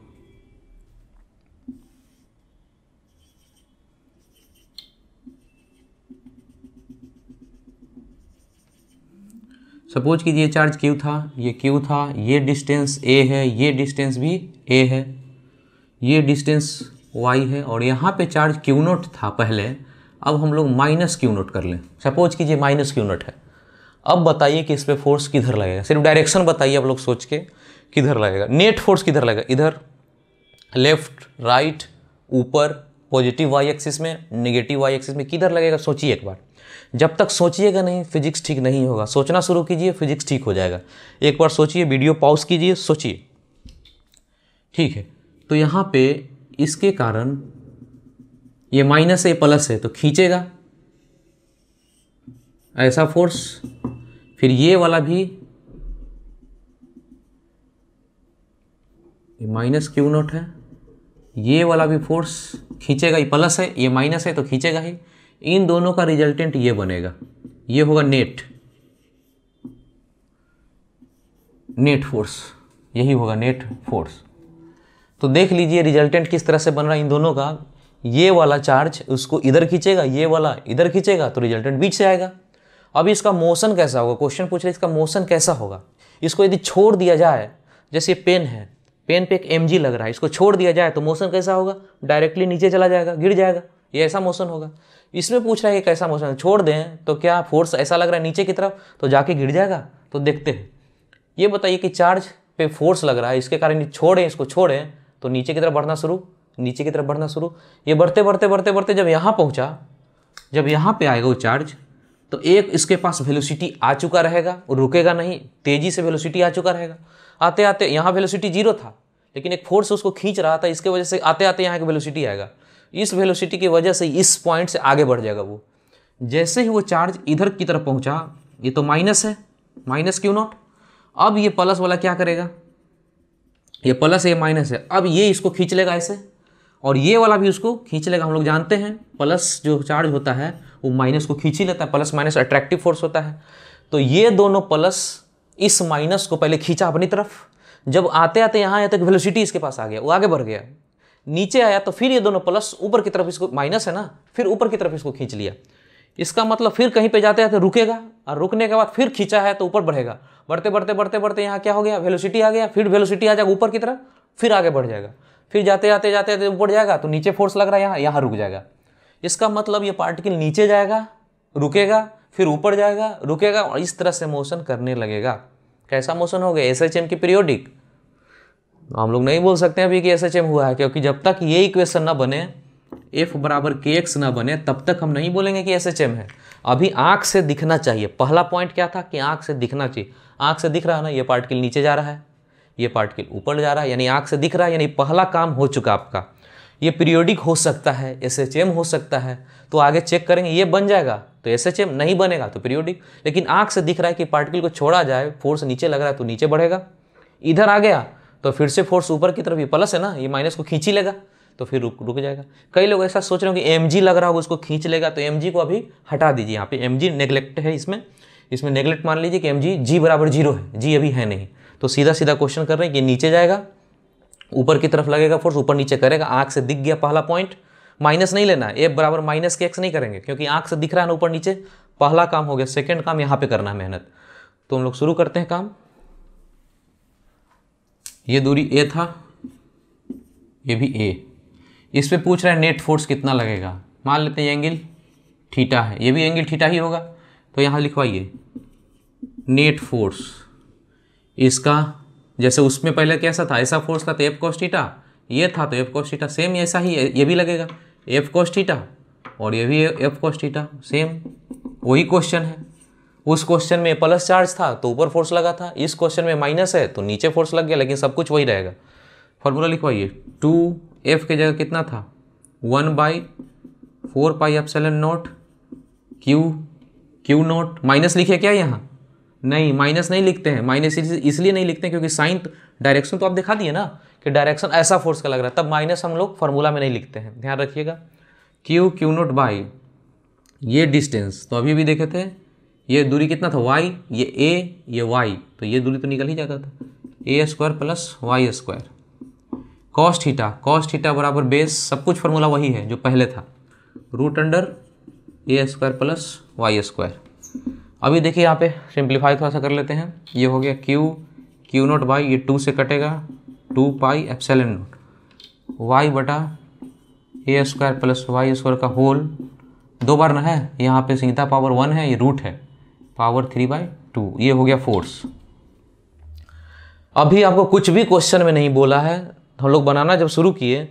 सपोज कीजिए चार्ज क्यू था ये क्यू था ये डिस्टेंस ए है ये डिस्टेंस भी ए है ये डिस्टेंस वाई है और यहाँ पे चार्ज क्यू नोट था पहले अब हम लोग माइनस क्यू नोट कर लें सपोज कीजिए माइनस क्यू नोट है अब बताइए कि इस पर फोर्स किधर लगेगा सिर्फ डायरेक्शन बताइए आप लोग सोच के किधर लगेगा नेट फोर्स किधर लगेगा इधर लेफ्ट राइट ऊपर पॉजिटिव वाई एक्सिस में नेगेटिव वाई एक्सिस में किधर लगेगा सोचिए एक बार जब तक सोचिएगा नहीं फिजिक्स ठीक नहीं होगा सोचना शुरू कीजिए फिजिक्स ठीक हो जाएगा एक बार सोचिए वीडियो पॉज कीजिए सोचिए ठीक है तो यहाँ पे इसके कारण ये माइनस है प्लस है तो खींचेगा ऐसा फोर्स फिर ये वाला भी ये माइनस क्यू नोट है ये वाला भी फोर्स खींचेगा ये प्लस है ये माइनस है तो खींचेगा ही इन दोनों का रिजल्टेंट ये बनेगा ये होगा नेट नेट फोर्स यही होगा नेट फोर्स तो देख लीजिए रिजल्टेंट किस तरह से बन रहा है इन दोनों का ये वाला चार्ज उसको इधर खींचेगा ये वाला इधर खींचेगा तो रिजल्टेंट बीच से आएगा अब इसका मोशन कैसा होगा क्वेश्चन पूछ रहे इसका मोशन कैसा होगा इसको यदि छोड़ दिया जाए जैसे पेन है पेन पे एक एम लग रहा है इसको छोड़ दिया जाए तो मोशन कैसा होगा डायरेक्टली नीचे चला जाएगा गिर जाएगा ये ऐसा मोशन होगा इसमें पूछ रहा है कि कैसा मौसम है छोड़ दें तो क्या फोर्स ऐसा लग रहा है नीचे की तरफ तो जाके गिर जाएगा तो देखते हैं ये बताइए कि चार्ज पे फोर्स लग रहा है इसके कारण छोड़ें इसको छोड़ें तो नीचे की तरफ बढ़ना शुरू नीचे की तरफ बढ़ना शुरू ये बढ़ते बढ़ते बढ़ते बढ़ते जब यहाँ पहुँचा जब यहाँ पर आएगा वो चार्ज तो एक इसके पास वेलोसिटी आ चुका रहेगा और रुकेगा नहीं तेज़ी से वेलोसिटी आ चुका रहेगा आते आते यहाँ वेलोसिटी जीरो था लेकिन एक फोर्स उसको खींच रहा था इसके वजह से आते आते यहाँ की वेलोसिटी आएगा इस वेलोसिटी की वजह से इस पॉइंट से आगे बढ़ जाएगा वो जैसे ही वो चार्ज इधर की तरफ पहुंचा ये तो माइनस है माइनस क्यू नॉट अब ये प्लस वाला क्या करेगा ये प्लस ये माइनस है अब ये इसको खींच लेगा ऐसे और ये वाला भी उसको खींच लेगा हम लोग जानते हैं प्लस जो चार्ज होता है वो माइनस को खींच ही लेता है प्लस माइनस अट्रैक्टिव फोर्स होता है तो ये दोनों प्लस इस माइनस को पहले खींचा अपनी तरफ जब आते आते यहाँ आया तो वेलोसिटी इसके पास आ गया वो आगे बढ़ गया नीचे आया तो फिर ये दोनों प्लस ऊपर की तरफ इसको माइनस है ना फिर ऊपर की तरफ इसको खींच लिया इसका मतलब फिर कहीं पे जाते हैं तो रुकेगा और रुकने के बाद फिर खींचा है तो ऊपर बढ़ेगा बढ़ते बढ़ते बढ़ते बढ़ते यहाँ क्या हो गया वेलोसिटी आ गया फिर वेलोसिटी आ जाएगा ऊपर की तरफ फिर आगे बढ़ जाएगा फिर जाते जाते जाते जाते ऊपर जाएगा तो नीचे फोर्स लग रहा है यहाँ यहाँ रुक जाएगा इसका मतलब ये पार्टिकल नीचे जाएगा रुकेगा फिर ऊपर जाएगा रुकेगा और इस तरह से मोशन करने लगेगा कैसा मोशन हो गया एस की पीरियोडिक हम लोग नहीं बोल सकते अभी कि एस एच एम हुआ है क्योंकि जब तक ये इक्वेशन ना बने एफ बराबर के एक्स ना बने तब तक हम नहीं बोलेंगे कि एस एच एम है अभी आँख से दिखना चाहिए पहला पॉइंट क्या था कि आँख से दिखना चाहिए आँख से दिख रहा है ना ये पार्टिकल नीचे जा रहा है ये पार्टिकल ऊपर जा रहा है यानी आँख से दिख रहा है यानी पहला काम हो चुका आपका ये पीरियोडिक हो सकता है एस एच एम हो सकता है तो आगे चेक करेंगे ये बन जाएगा तो एस एच एम नहीं बनेगा तो पीरियोडिक लेकिन आँख से दिख रहा है कि पार्टिकल को छोड़ा जाए फोर्स नीचे लग रहा है तो नीचे बढ़ेगा इधर आ गया तो फिर से फोर्स ऊपर की तरफ ये प्लस है ना ये माइनस को खींची लेगा तो फिर रुक रुक जाएगा कई लोग ऐसा सोच रहे हो कि एम लग रहा होगा उसको खींच लेगा तो एम को अभी हटा दीजिए यहाँ पे एम नेग्लेक्ट है इसमें इसमें नेग्लेक्ट मान लीजिए कि एम जी जी बराबर जीरो है जी अभी है नहीं तो सीधा सीधा क्वेश्चन कर रहे हैं कि नीचे जाएगा ऊपर की तरफ लगेगा फोर्स ऊपर नीचे करेगा आँख से दिख गया पहला पॉइंट माइनस नहीं लेना एफ बराबर माइनस के एक्स नहीं करेंगे क्योंकि आँख से दिख रहा है ना ऊपर नीचे पहला काम हो गया सेकेंड काम यहाँ पर करना है मेहनत तो हम लोग शुरू करते हैं काम ये दूरी ए था ये भी ए इस पर पूछ रहा है नेट फोर्स कितना लगेगा मान लेते हैं एंगल ठीटा है ये भी एंगल ठीटा ही होगा तो यहाँ लिखवाइए नेट फोर्स इसका जैसे उसमें पहले कैसा था ऐसा फोर्स था तो एफ कॉस्टीटा ये था तो एफ कॉस्टीटा सेम ऐसा ही ये भी लगेगा एफ कॉस्टीटा और ये भी एफ कॉस्टीटा सेम वही क्वेश्चन है उस क्वेश्चन में प्लस चार्ज था तो ऊपर फोर्स लगा था इस क्वेश्चन में माइनस है तो नीचे फोर्स लग गया लेकिन सब कुछ वही रहेगा फॉर्मूला लिखवाइए टू एफ के जगह कितना था one by four pi epsilon naught Q Q naught minus लिखे क्या यहाँ नहीं माइनस नहीं लिखते हैं माइनस इसलिए नहीं लिखते हैं क्योंकि साइन डायरेक्शन तो आप दिखा दिए ना कि डायरेक्शन ऐसा फोर्स का लग रहा है तब माइनस हम लोग फॉर्मूला में नहीं लिखते हैं ध्यान रखिएगा क्यू क्यू नोट बाई ये डिस्टेंस तो अभी भी देखे थे ये दूरी कितना था वाई ये ए ये वाई तो ये दूरी तो निकल ही जाता था A square plus Y square cos theta cos theta बराबर बेस सब कुछ फार्मूला वही है जो पहले था root under A square plus Y square अभी देखिए यहाँ पे सिंप्लीफाई थोड़ा सा कर लेते हैं ये हो गया क्यू क्यू नोट बाई ये टू से कटेगा two pi epsilon naught Y बटा A square plus Y square का होल दो बार ना है यहाँ पे सीधा पावर वन है ये रूट है पावर थ्री बाय टू ये हो गया फोर्स अभी आपको कुछ भी क्वेश्चन में नहीं बोला है हम लोग बनाना जब शुरू किए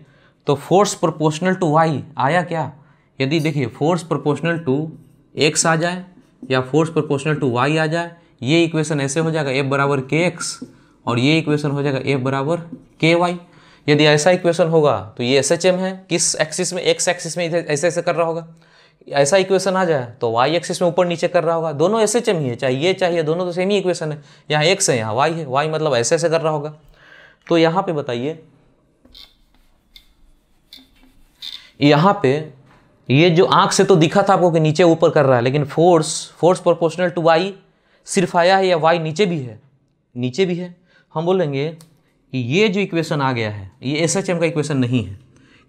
तो फोर्स प्रोपोर्शनल टू वाई आया क्या यदि देखिए फोर्स प्रोपोर्शनल टू एक्स आ जाए या फोर्स प्रोपोर्शनल टू वाई आ जाए ये इक्वेशन ऐसे हो जाएगा एफ बराबर के एक्स और ये इक्वेशन हो जाएगा एफ बराबर के वाई यदि ऐसा इक्वेशन होगा तो ये एस एच एम है किस एक्सिस में एक्स एक्सिस में ऐसे ऐसे कर रहा होगा ऐसा इक्वेशन आ जाए तो वाई एक्सिस में ऊपर नीचे कर रहा होगा दोनों एस एच एम ही है चाहे ये चाहिए दोनों तो सेम ही इक्वेशन है यहाँ एक्स है यहाँ वाई है वाई मतलब ऐसे ऐसे कर रहा होगा तो यहाँ पे बताइए यहाँ पे ये जो आंख से तो दिखा था आपको कि नीचे ऊपर कर रहा है लेकिन force force proportional to Y सिर्फ आया है या वाई नीचे भी है नीचे भी है हम बोलेंगे कि ये जो इक्वेशन आ गया है ये एस एच एम का इक्वेशन नहीं है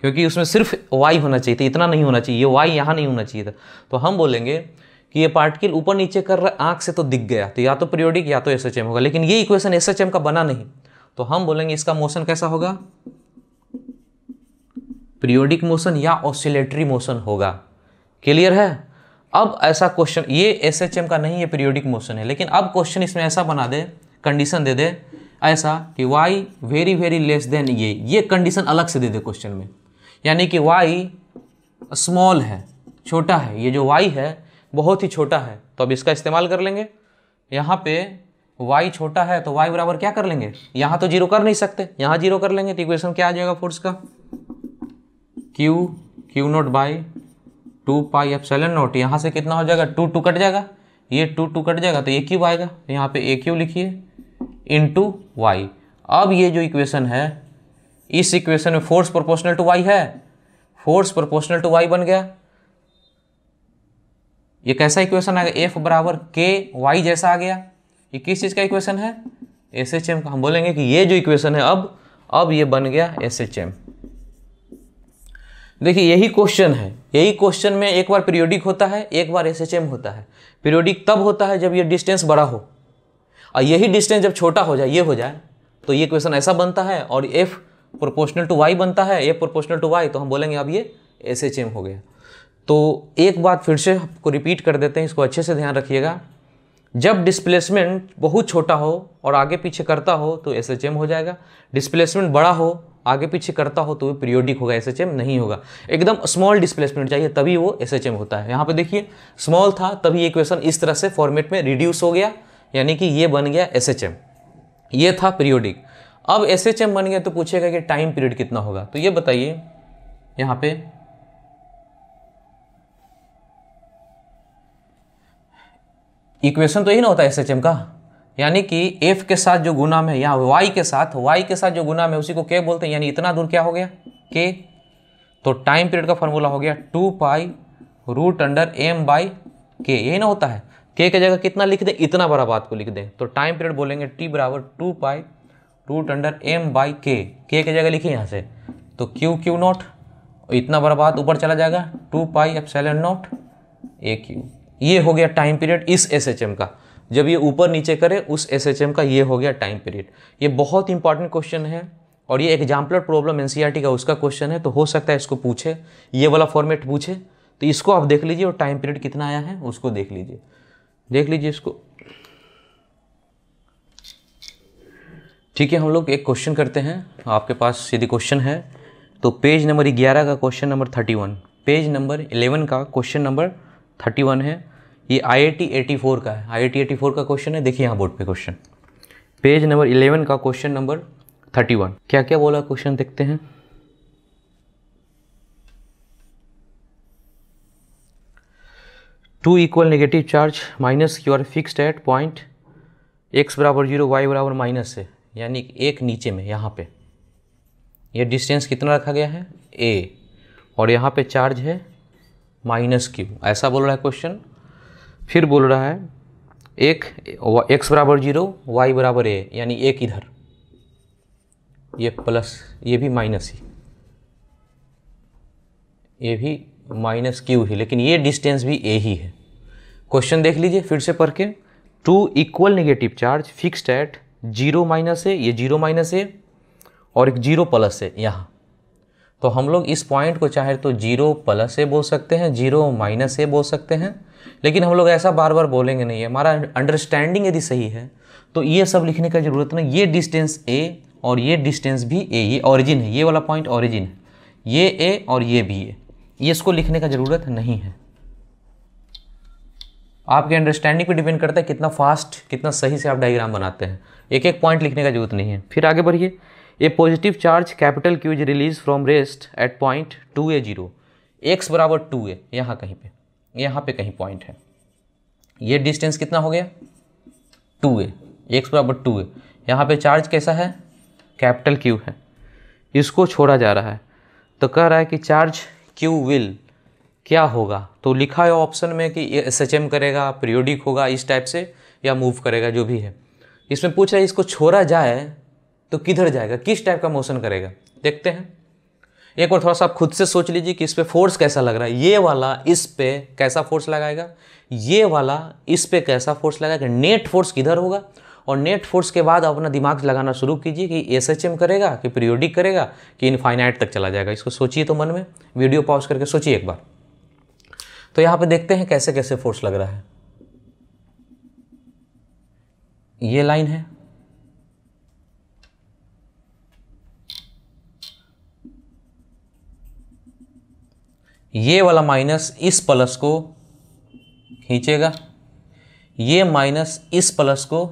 क्योंकि उसमें सिर्फ वाई होना चाहिए था इतना नहीं होना चाहिए ये वाई यहाँ नहीं होना चाहिए था तो हम बोलेंगे कि ये पार्टिकल ऊपर नीचे कर रहा आँख से तो दिख गया तो या तो पीरियोडिक या तो एस एच एम होगा लेकिन ये इक्वेशन एस एच एम का बना नहीं तो हम बोलेंगे इसका मोशन कैसा होगा पीरियोडिक मोशन या ऑसिलेटरी मोशन होगा क्लियर है अब ऐसा क्वेश्चन ये एस एच एम का नहीं है पीरियोडिक मोशन है लेकिन अब क्वेश्चन इसमें ऐसा बना दे कंडीशन दे दे ऐसा कि Y very very less than ये ये कंडीशन अलग से दे दे क्वेश्चन में यानी कि वाई स्मॉल है छोटा है ये जो वाई है बहुत ही छोटा है तो अब इसका इस्तेमाल कर लेंगे यहाँ पे वाई छोटा है तो वाई बराबर क्या कर लेंगे यहाँ तो जीरो कर नहीं सकते यहाँ जीरो कर लेंगे तो इक्वेशन क्या आ जाएगा फोर्स का Q Q naught by two pi epsilon naught यहाँ से कितना हो जाएगा टू टू कट जाएगा ये टू टू कट जाएगा तो ए क्यू आएगा तो यहाँ पे ए क्यू लिखिए इन टू वाई अब ये जो इक्वेशन है इस इक्वेशन में फोर्स प्रोपोर्शनल टू वाई है फोर्स प्रोपोर्शनल टू वाई बन गया ये कैसा इक्वेशन आ गया एफ बराबर के वाई जैसा आ गया ये किस चीज़ का इक्वेशन है एस एच एम का हम बोलेंगे कि ये जो इक्वेशन है अब अब ये बन गया एस एच एम देखिए यही क्वेश्चन है यही क्वेश्चन में एक बार पीरियोडिक होता है एक बार एस एच एम होता है पीरियोडिक तब होता है जब ये डिस्टेंस बड़ा हो और यही डिस्टेंस जब छोटा हो जाए ये हो जाए तो ये क्वेश्चन ऐसा बनता है और एफ़ प्रोपोर्शनल टू वाई बनता है ये प्रोपोर्शनल टू वाई तो हम बोलेंगे अब ये एस एच एम हो गया तो एक बात फिर से आपको रिपीट कर देते हैं इसको अच्छे से ध्यान रखिएगा जब डिस्प्लेसमेंट बहुत छोटा हो और आगे पीछे करता हो तो एस एच एम हो जाएगा डिस्प्लेसमेंट बड़ा हो आगे पीछे करता हो तो वो पीरियोडिक होगा एस एच एम नहीं होगा एकदम स्मॉल डिस्प्लेसमेंट चाहिए तभी वो एस एच एम होता है यहाँ पे देखिए स्मॉल था तभी इक्वेशन इस तरह से फॉर्मेट में रिड्यूस हो गया यानी कि ये बन गया एस एच एम ये था पीरियोडिक अब एस एच एम बन गया तो पूछेगा कि टाइम पीरियड कितना होगा तो ये बताइए यहाँ पे इक्वेशन तो यही ना होता है एस एच एम का यानी कि एफ के साथ जो गुना में यहाँ वाई के साथ वाई के साथ जो गुना में उसी को के बोलते हैं यानी इतना दूर क्या हो गया के तो टाइम पीरियड का फॉर्मूला हो गया two pi root under M by K यही ना होता है के की जगह कितना लिख दें इतना बड़ा बात को लिख दें तो टाइम पीरियड बोलेंगे टी बराबर two pi root under M by K के की जगह लिखिए यहाँ से तो क्यू क्यू नॉट इतना बर्बाद ऊपर चला जाएगा two pi epsilon naught A Q ये हो गया टाइम पीरियड इस एस एच एम का जब ये ऊपर नीचे करे उस एस एच एम का ये हो गया टाइम पीरियड ये बहुत इंपॉर्टेंट क्वेश्चन है और ये एग्जाम्पलर प्रॉब्लम एन का उसका क्वेश्चन है तो हो सकता है इसको पूछे ये वाला फॉर्मेट पूछे तो इसको आप देख लीजिए और टाइम पीरियड कितना आया है उसको देख लीजिए देख लीजिए इसको ठीक है हम लोग एक क्वेश्चन करते हैं आपके पास यदि क्वेश्चन है तो पेज नंबर ग्यारह का question number thirty one page number eleven का क्वेश्चन नंबर थर्टी वन है ये आई आई एटी फोर का है आई एटी फोर का क्वेश्चन है देखिए यहाँ बोर्ड पे क्वेश्चन पेज नंबर इलेवन का क्वेश्चन नंबर थर्टी वन क्या क्या बोला क्वेश्चन देखते हैं two equal negative charge minus Q are fixed at point X बराबर जीरो वाई बराबर माइनस है यानी एक नीचे में यहाँ पे ये डिस्टेंस कितना रखा गया है ए और यहाँ पे चार्ज है माइनस क्यू ऐसा बोल रहा है क्वेश्चन फिर बोल रहा है एक एक्स बराबर जीरो वाई बराबर ए यानी एक इधर ये प्लस ये भी माइनस ही ये भी माइनस क्यू ही लेकिन ये डिस्टेंस भी ए ही है क्वेश्चन देख लीजिए फिर से पढ़ के two equal negative charge fixed at zero minus है ये जीरो माइनस है और एक जीरो प्लस है यहाँ तो हम लोग इस पॉइंट को चाहे तो जीरो प्लस ए बोल सकते हैं जीरो माइनस ए बोल सकते हैं लेकिन हम लोग ऐसा बार बार बोलेंगे नहीं हमारा अंडरस्टैंडिंग यदि सही है तो ये सब लिखने का ज़रूरत नहीं ये डिस्टेंस ए और ये डिस्टेंस भी ए ये ऑरिजिन है ये वाला पॉइंट ऑरिजिन है ये ए और ये भी ए ये इसको लिखने का ज़रूरत नहीं है आपके अंडरस्टैंडिंग पर डिपेंड करता है कितना फास्ट कितना सही से आप डायग्राम बनाते हैं एक एक पॉइंट लिखने का जरूरत नहीं है फिर आगे बढ़िए a positive charge capital Q is release from rest at point two A zero X बराबर टू ए यहाँ कहीं पे यहाँ पे कहीं पॉइंट है ये डिस्टेंस कितना हो गया टू ए एक्स बराबर टू ए यहाँ पर चार्ज कैसा है कैपिटल क्यू है इसको छोड़ा जा रहा है तो कह रहा है कि चार्ज क्यू विल क्या होगा तो लिखा है ऑप्शन में कि एस एच एम करेगा पीरियोडिक होगा इस टाइप से या मूव करेगा जो भी है इसमें पूछ रहा है इसको छोड़ा जाए तो किधर जाएगा किस टाइप का मोशन करेगा देखते हैं एक बार थोड़ा सा आप खुद से सोच लीजिए कि इस पर फोर्स कैसा लग रहा है ये वाला इस पर कैसा फोर्स लगाएगा ये वाला इस पर कैसा फोर्स लगाएगा नेट फोर्स किधर होगा और नेट फोर्स के बाद अपना दिमाग लगाना शुरू कीजिए कि एस एच एम करेगा कि पीरियोडिक करेगा कि इनफाइनाइट तक चला जाएगा इसको सोचिए तो मन में वीडियो पॉज करके सोचिए एक बार तो यहाँ पर देखते हैं कैसे कैसे फोर्स लग रहा है ये लाइन है ये वाला माइनस इस प्लस को खींचेगा ये माइनस इस प्लस को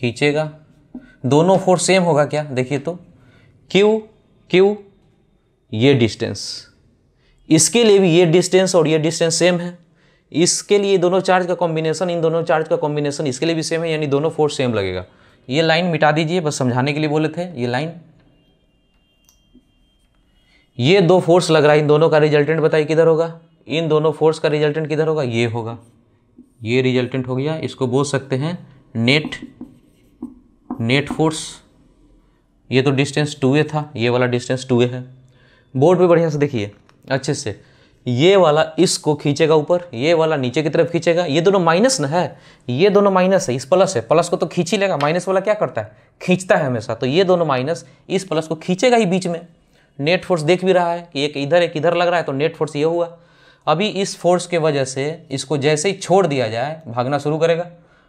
खींचेगा दोनों फोर्स सेम होगा क्या देखिए तो Q Q ये डिस्टेंस इसके लिए भी ये डिस्टेंस और ये डिस्टेंस सेम है इसके लिए दोनों चार्ज का कॉम्बिनेशन इन दोनों चार्ज का कॉम्बिनेशन इसके लिए भी सेम है यानी दोनों फोर्स सेम लगेगा ये लाइन मिटा दीजिए बस समझाने के लिए बोले थे ये लाइन ये दो फोर्स लग रहा है इन दोनों का रिजल्टेंट बताइए किधर होगा इन दोनों फोर्स का रिजल्टेंट किधर होगा ये होगा ये रिजल्टेंट हो गया इसको बोल सकते हैं नेट नेट फोर्स ये तो डिस्टेंस टू ए था ये वाला डिस्टेंस टू ए है बोर्ड पे बढ़िया से देखिए अच्छे से ये वाला इसको खींचेगा ऊपर ये वाला नीचे की तरफ खींचेगा ये दोनों माइनस ना है ये दोनों माइनस है इस प्लस है प्लस को तो खींच ही लेगा माइनस वाला क्या करता है खींचता है हमेशा तो ये दोनों माइनस इस प्लस को खींचेगा ही बीच में नेट फोर्स देख भी रहा है कि एक इधर एक इधर लग रहा है तो नेट फोर्स ये हुआ अभी इस फोर्स के वजह से इसको जैसे ही छोड़ दिया जाए भागना शुरू करेगा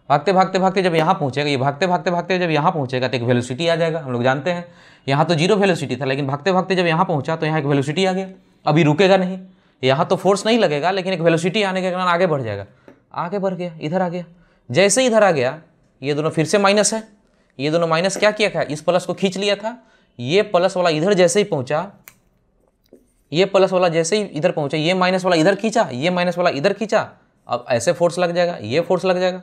भागते भागते भागते जब यहाँ पहुँचेगा ये भागते भागते भागते जब यहाँ पहुँचेगा तो एक वेलोसिटी आ जाएगा हम लोग जानते हैं यहाँ तो जीरो वेलोसिटी था लेकिन भागते भागते जब यहाँ पहुँचा तो यहाँ एक वेलोसिटी आ गया अभी रुकेगा नहीं यहाँ तो फोर्स नहीं लगेगा लेकिन एक वेलोसिटी आने के कारण आगे बढ़ जाएगा आगे बढ़ गया इधर आ गया जैसे इधर आ गया ये दोनों फिर से माइनस है ये दोनों माइनस क्या किया था इस प्लस को खींच लिया था ये प्लस वाला इधर जैसे ही पहुंचा ये प्लस वाला जैसे ही इधर पहुंचा ये माइनस वाला इधर खींचा ये माइनस वाला इधर खींचा अब ऐसे फोर्स लग जाएगा ये फोर्स लग जाएगा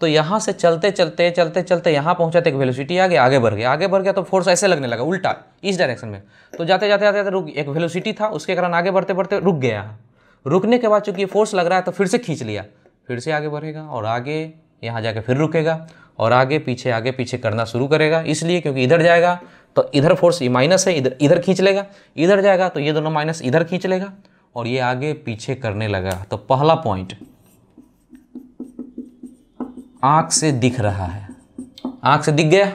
तो यहाँ से चलते चलते चलते चलते यहाँ पहुँचा तो एक वेलोसिटी आ गया आगे बढ़ गया आगे बढ़ गया तो फोर्स ऐसे लगने लगा उल्टा इस डायरेक्शन में तो जाते जाते जाते जाते रुक एक वेलोसिटी था उसके कारण आगे बढ़ते बढ़ते रुक गया रुकने के बाद चूंकि फोर्स लग रहा है तो फिर से खींच लिया फिर से आगे बढ़ेगा और आगे यहाँ जाके फिर रुकेगा और आगे पीछे आगे पीछे करना शुरू करेगा इसलिए क्योंकि इधर जाएगा तो इधर फोर्स ये माइनस है इधर इधर खींच लेगा इधर जाएगा तो ये दोनों माइनस इधर खींच लेगा और ये आगे पीछे करने लगा तो पहला पॉइंट आँख से दिख रहा है आँख से दिख गया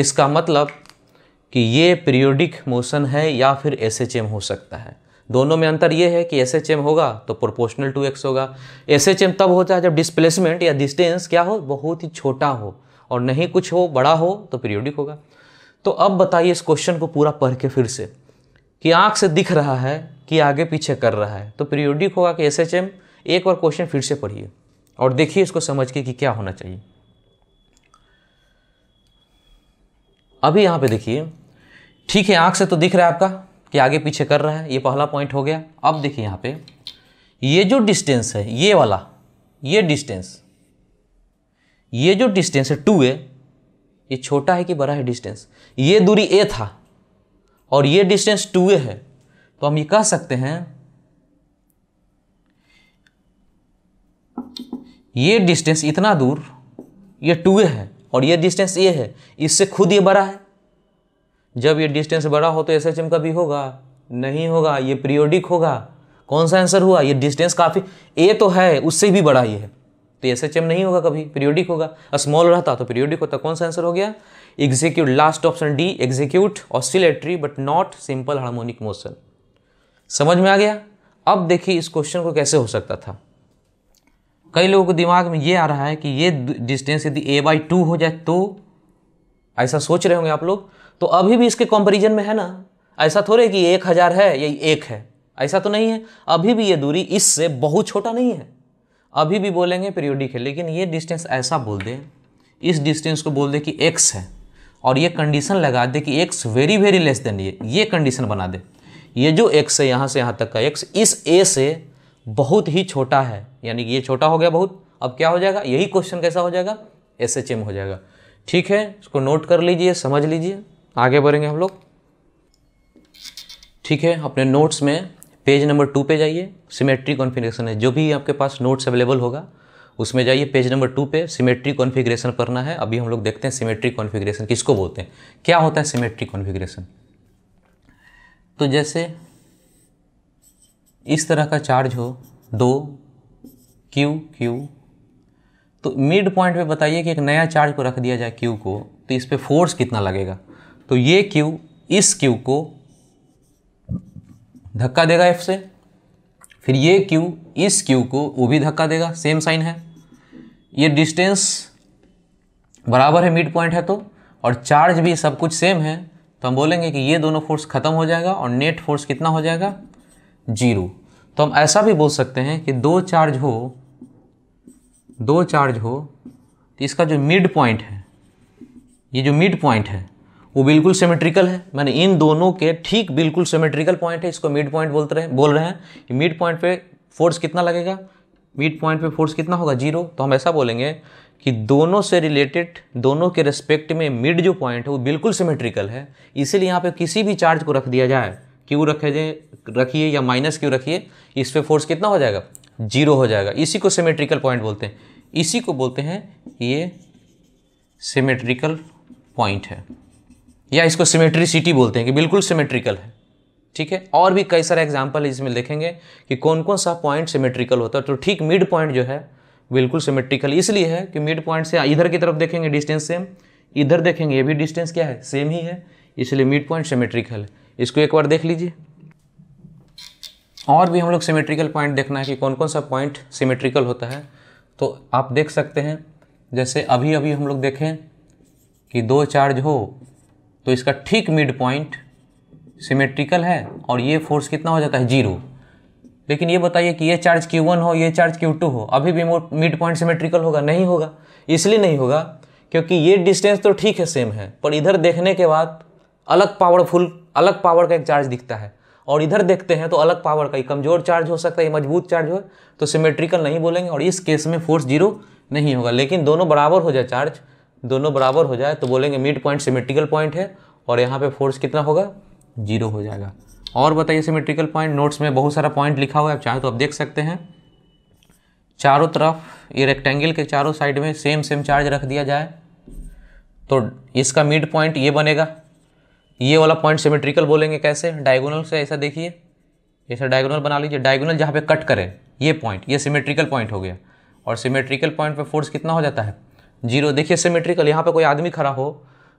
इसका मतलब कि ये पीरियोडिक मोशन है या फिर एस एच एम हो सकता है दोनों में अंतर ये है कि एस एच एम होगा तो प्रोपोर्शनल टू एक्स होगा एस एच एम तब होता है जब डिस्प्लेसमेंट या डिस्टेंस क्या हो बहुत ही छोटा हो और नहीं कुछ हो बड़ा हो तो पीरियोडिक होगा तो अब बताइए इस क्वेश्चन को पूरा पढ़ के फिर से कि आँख से दिख रहा है कि आगे पीछे कर रहा है तो पीरियोडिक होगा कि एस एच एम एक बार क्वेश्चन फिर से पढ़िए और देखिए इसको समझ के कि क्या होना चाहिए अभी यहाँ पे देखिए ठीक है आँख से तो दिख रहा है आपका कि आगे पीछे कर रहा है ये पहला पॉइंट हो गया अब देखिए यहाँ पे ये जो डिस्टेंस है ये वाला ये डिस्टेंस ये जो डिस्टेंस है टू ए ये छोटा है कि बड़ा है डिस्टेंस ये दूरी ए था और ये डिस्टेंस टू ए है तो हम ये कह सकते हैं ये डिस्टेंस इतना दूर ये टू ए है और ये डिस्टेंस ए है इससे खुद ये बड़ा है जब ये डिस्टेंस बड़ा हो तो एस एच एम का भी होगा नहीं होगा ये पीरियोडिक होगा कौन सा आंसर हुआ ये डिस्टेंस काफ़ी ए तो है उससे भी बड़ा ये है तो एस एच एम नहीं होगा कभी पीरियोडिक होगा स्मॉल रहता तो पीरियोडिक होता कौन सा आंसर हो गया execute last option D execute oscillatory but not simple harmonic motion समझ में आ गया अब देखिए इस क्वेश्चन को कैसे हो सकता था कई लोगों को दिमाग में ये आ रहा है कि ये डिस्टेंस यदि ए बाई टू हो जाए तो ऐसा सोच रहे होंगे आप लोग तो अभी भी इसके कंपेरिजन में है ना ऐसा थोड़े कि एक हज़ार है या एक है ऐसा तो नहीं है अभी भी ये दूरी इससे बहुत छोटा नहीं है अभी भी बोलेंगे पीरियोडिक है लेकिन ये डिस्टेंस ऐसा बोल दें इस डिस्टेंस को बोल दे कि एक्स है और ये कंडीशन लगा दे कि X very very less than ये ये कंडीशन बना दे ये जो एक्स है यहाँ से यहाँ तक का एक्स इस ए से बहुत ही छोटा है यानी कि ये छोटा हो गया बहुत अब क्या हो जाएगा यही क्वेश्चन कैसा हो जाएगा एस एच एम हो जाएगा ठीक है इसको नोट कर लीजिए समझ लीजिए आगे बढ़ेंगे हम लोग ठीक है अपने नोट्स में पेज नंबर टू पे जाइए सिमेट्री कॉन्फिग्रेशन है जो भी आपके पास नोट्स अवेलेबल होगा उसमें जाइए पेज नंबर टू पे सिमेट्री कॉन्फिग्रेशन पढ़ना है अभी हम लोग देखते हैं सिमेट्री कॉन्फिग्रेशन किसको बोलते हैं क्या होता है सिमेट्री कॉन्फिग्रेशन तो जैसे इस तरह का चार्ज हो दो क्यू क्यू तो मिड पॉइंट पे बताइए कि एक नया चार्ज को रख दिया जाए क्यू को तो इस पर फोर्स कितना लगेगा तो ये क्यू इस क्यू को धक्का देगा एफ से फिर ये क्यू इस क्यू को वो भी धक्का देगा सेम साइन है ये डिस्टेंस बराबर है मिड पॉइंट है तो और चार्ज भी सब कुछ सेम है तो हम बोलेंगे कि ये दोनों फोर्स ख़त्म हो जाएगा और नेट फोर्स कितना हो जाएगा जीरो तो हम ऐसा भी बोल सकते हैं कि दो चार्ज हो दो चार्ज हो तो इसका जो मिड पॉइंट है ये जो मिड पॉइंट है वो बिल्कुल सिमेट्रिकल है मैंने इन दोनों के ठीक बिल्कुल सिमेट्रिकल पॉइंट है इसको मिड पॉइंट बोलते रहे बोल रहे हैं मिड पॉइंट पे फोर्स कितना लगेगा मिड पॉइंट पे फोर्स कितना होगा जीरो तो हम ऐसा बोलेंगे कि दोनों से रिलेटेड दोनों के रिस्पेक्ट में मिड जो पॉइंट है वो बिल्कुल सिमेट्रिकल है इसीलिए यहाँ पर किसी भी चार्ज को रख दिया जाए क्यों रखे जाए रखिए या माइनस क्यों रखिए इस पर फोर्स कितना हो जाएगा जीरो हो जाएगा इसी को सिमेट्रिकल पॉइंट बोलते हैं इसी को बोलते हैं ये सिमेट्रिकल पॉइंट है या इसको सिमेट्रिसिटी बोलते हैं कि बिल्कुल सिमेट्रिकल है ठीक है और भी कई सारे एग्जाम्पल इसमें देखेंगे कि कौन कौन सा पॉइंट सिमेट्रिकल होता है तो ठीक मिड पॉइंट जो है बिल्कुल सिमेट्रिकल इसलिए है कि मिड पॉइंट से इधर की तरफ देखेंगे डिस्टेंस सेम इधर देखेंगे ये भी डिस्टेंस क्या है सेम ही है इसलिए मिड पॉइंट सिमेट्रिकल है इसको एक बार देख लीजिए और भी हम लोग सिमेट्रिकल पॉइंट देखना है कि कौन कौन सा पॉइंट सिमेट्रिकल होता है तो आप देख सकते हैं जैसे अभी अभी हम लोग देखें कि दो चार्ज हो तो इसका ठीक मिड पॉइंट सिमेट्रिकल है और ये फोर्स कितना हो जाता है जीरो लेकिन ये बताइए कि ये चार्ज Q1 हो ये चार्ज Q2 हो अभी भी मिड पॉइंट सिमेट्रिकल होगा नहीं होगा इसलिए नहीं होगा क्योंकि ये डिस्टेंस तो ठीक है सेम है पर इधर देखने के बाद अलग पावरफुल अलग पावर का एक चार्ज दिखता है और इधर देखते हैं तो अलग पावर का ये कमज़ोर चार्ज हो सकता है मजबूत चार्ज हो तो सिमेट्रिकल नहीं बोलेंगे और इस केस में फोर्स जीरो नहीं होगा लेकिन दोनों बराबर हो जाए चार्ज दोनों बराबर हो जाए तो बोलेंगे मिड पॉइंट सिमेट्रिकल पॉइंट है और यहाँ पे फोर्स कितना होगा जीरो हो जाएगा और बताइए सिमेट्रिकल पॉइंट नोट्स में बहुत सारा पॉइंट लिखा हुआ है आप चाहे तो आप देख सकते हैं चारों तरफ ये रेक्टेंगल के चारों साइड में सेम सेम चार्ज रख दिया जाए तो इसका मिड पॉइंट ये बनेगा ये वाला पॉइंट सिमेट्रिकल बोलेंगे कैसे डायगोनल से ऐसा देखिए ऐसा डायगोनल बना लीजिए डायगोनल जहाँ पे कट करे ये पॉइंट ये सिमेट्रिकल पॉइंट हो गया और सिमेट्रिकल पॉइंट पे फोर्स कितना हो जाता है जीरो देखिए सिमेट्रिकल यहाँ पे कोई आदमी खड़ा हो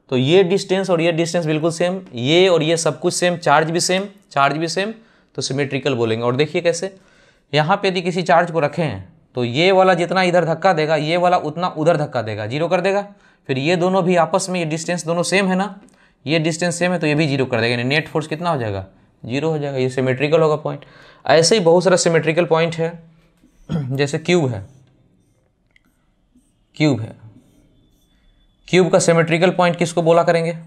तो ये डिस्टेंस और ये डिस्टेंस बिल्कुल सेम ये और ये सब कुछ सेम चार्ज भी सेम चार्ज भी सेम तो सिमेट्रिकल बोलेंगे और देखिए कैसे यहाँ पर यदि किसी चार्ज को रखें तो ये वाला जितना इधर धक्का देगा ये वाला उतना उधर धक्का देगा जीरो कर देगा फिर ये दोनों भी आपस में ये डिस्टेंस दोनों सेम है ना ये डिस्टेंस सेम है तो ये भी जीरो कर देगा यानी नेट फोर्स कितना हो जाएगा जीरो हो जाएगा ये सिमेट्रिकल होगा पॉइंट ऐसे ही बहुत सारा सिमेट्रिकल पॉइंट है जैसे क्यूब है क्यूब है क्यूब का सिमेट्रिकल पॉइंट किसको बोला करेंगे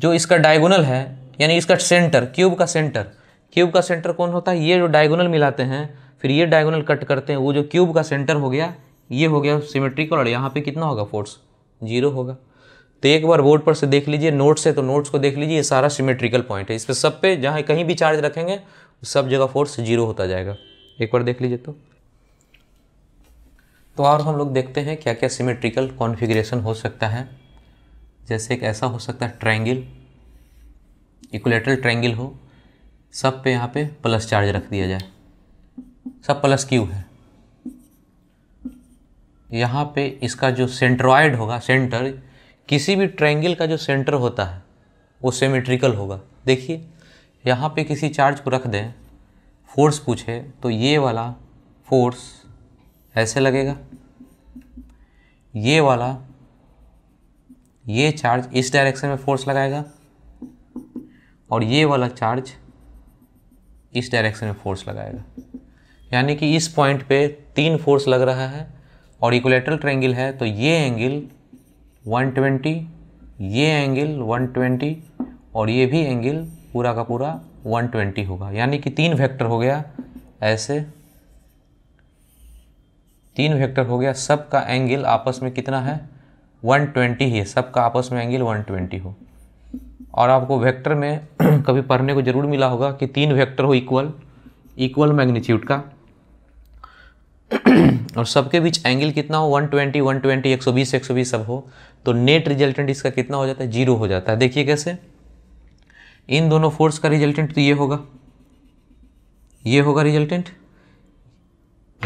जो इसका डायगोनल है यानी इसका सेंटर क्यूब का सेंटर क्यूब का सेंटर कौन होता है ये जो डायगोनल मिलाते हैं फिर ये डायगोनल कट करते हैं वो जो क्यूब का सेंटर हो गया ये हो गया सिमेट्रिकल और यहाँ पे कितना होगा फोर्स जीरो होगा तो एक बार बोर्ड पर से देख लीजिए नोट्स है तो नोट्स को देख लीजिए ये सारा सिमेट्रिकल पॉइंट है इस पर सब पे जहाँ कहीं भी चार्ज रखेंगे सब जगह फोर्स जीरो होता जाएगा एक बार देख लीजिए तो तो और हम लोग देखते हैं क्या क्या सिमेट्रिकल कॉन्फ़िगरेशन हो सकता है जैसे एक ऐसा हो सकता है ट्रायंगल इक्वलेटरल ट्रायंगल हो सब पे यहाँ पे प्लस चार्ज रख दिया जाए सब प्लस क्यू है यहाँ पे इसका जो सेंट्रॉयड होगा सेंटर किसी भी ट्रायंगल का जो सेंटर होता है वो सिमेट्रिकल होगा देखिए यहाँ पे किसी चार्ज को रख दें फोर्स पूछे तो ये वाला फोर्स ऐसे लगेगा ये वाला ये चार्ज इस डायरेक्शन में फोर्स लगाएगा और ये वाला चार्ज इस डायरेक्शन में फोर्स लगाएगा यानी कि इस पॉइंट पे तीन फोर्स लग रहा है और इक्वलेटरल ट्रेंगल है तो ये एंगल 120 ये एंगल 120 और ये भी एंगल पूरा का पूरा 120 होगा यानी कि तीन वेक्टर हो गया ऐसे तीन वेक्टर हो गया सब का एंगल आपस में कितना है 120 ही है सब का आपस में एंगल 120 हो और आपको वेक्टर में कभी पढ़ने को ज़रूर मिला होगा कि तीन वेक्टर हो इक्वल इक्वल मैग्नीट्यूड का और सबके बीच एंगल कितना हो 120, 120, 120 120 120 सब हो तो नेट रिजल्टेंट इसका कितना हो जाता है जीरो हो जाता है देखिए कैसे इन दोनों फोर्स का रिजल्टेंट तो ये होगा ये होगा रिजल्टेंट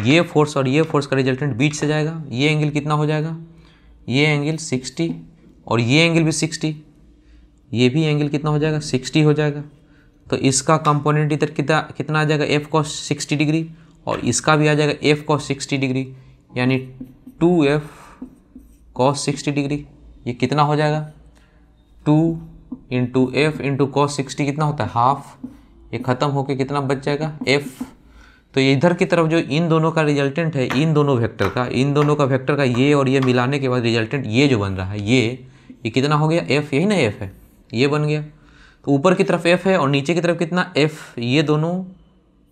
ये फोर्स और ये फोर्स का रिजल्टेंट बीच से जाएगा ये एंगल कितना हो जाएगा ये एंगल 60 और ये एंगल भी 60 ये भी एंगल कितना हो जाएगा 60 हो जाएगा तो इसका कंपोनेंट इधर कितना कितना आ जाएगा एफ कॉस 60 डिग्री और इसका भी आ जाएगा एफ कॉस 60 डिग्री यानी two F cos sixty degree ये कितना हो जाएगा two into F into cos sixty कितना होता है हाफ ये ख़त्म होकर कितना बच जाएगा एफ तो इधर की तरफ जो इन दोनों का रिजल्टेंट है इन दोनों वेक्टर का इन दोनों का वेक्टर का ये और ये मिलाने के बाद रिजल्टेंट ये जो बन रहा है ये ये कितना हो गया एफ यही ना एफ है ये बन गया तो ऊपर की तरफ एफ है और नीचे की तरफ कितना एफ ये दोनों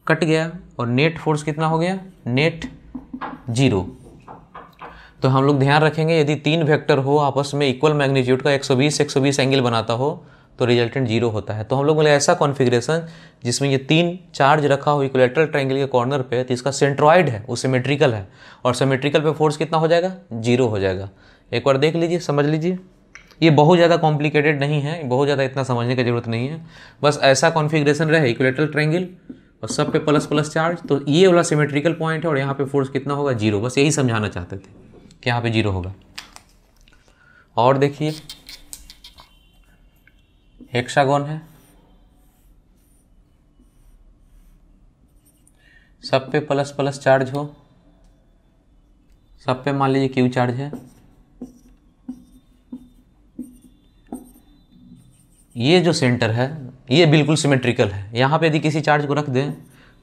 कट गया और नेट फोर्स कितना हो गया नेट जीरो तो हम लोग ध्यान रखेंगे यदि तीन वेक्टर हो आपस में इक्वल मैग्नीट्यूड का 120 120 एंगल बनाता हो तो रिजल्टेंट जीरो होता है तो हम लोग ऐसा कॉन्फिग्रेशन जिसमें ये तीन चार्ज रखा हो इक्वलेटरल ट्रायंगल के कॉर्नर पे तो इसका सेंट्रॉइड है वो सिमेट्रिकल है और सिमेट्रिकल पे फोर्स कितना हो जाएगा जीरो हो जाएगा एक बार देख लीजिए समझ लीजिए ये बहुत ज़्यादा कॉम्प्लिकेटेड नहीं है बहुत ज़्यादा इतना समझने की ज़रूरत नहीं है बस ऐसा कॉन्फिग्रेशन रहे इक्वलेटरल ट्रायंगल और सब पे प्लस प्लस चार्ज तो ये वाला सिमेट्रिकल पॉइंट है और यहाँ पे फोर्स कितना होगा जीरो बस यही समझाना चाहते थे कि यहाँ पे जीरो होगा और देखिए हेक्सागोन है सब पे प्लस प्लस चार्ज हो सब पे मान लीजिए क्यू चार्ज है ये जो सेंटर है ये बिल्कुल सिमेट्रिकल है यहाँ पे यदि किसी चार्ज को रख दें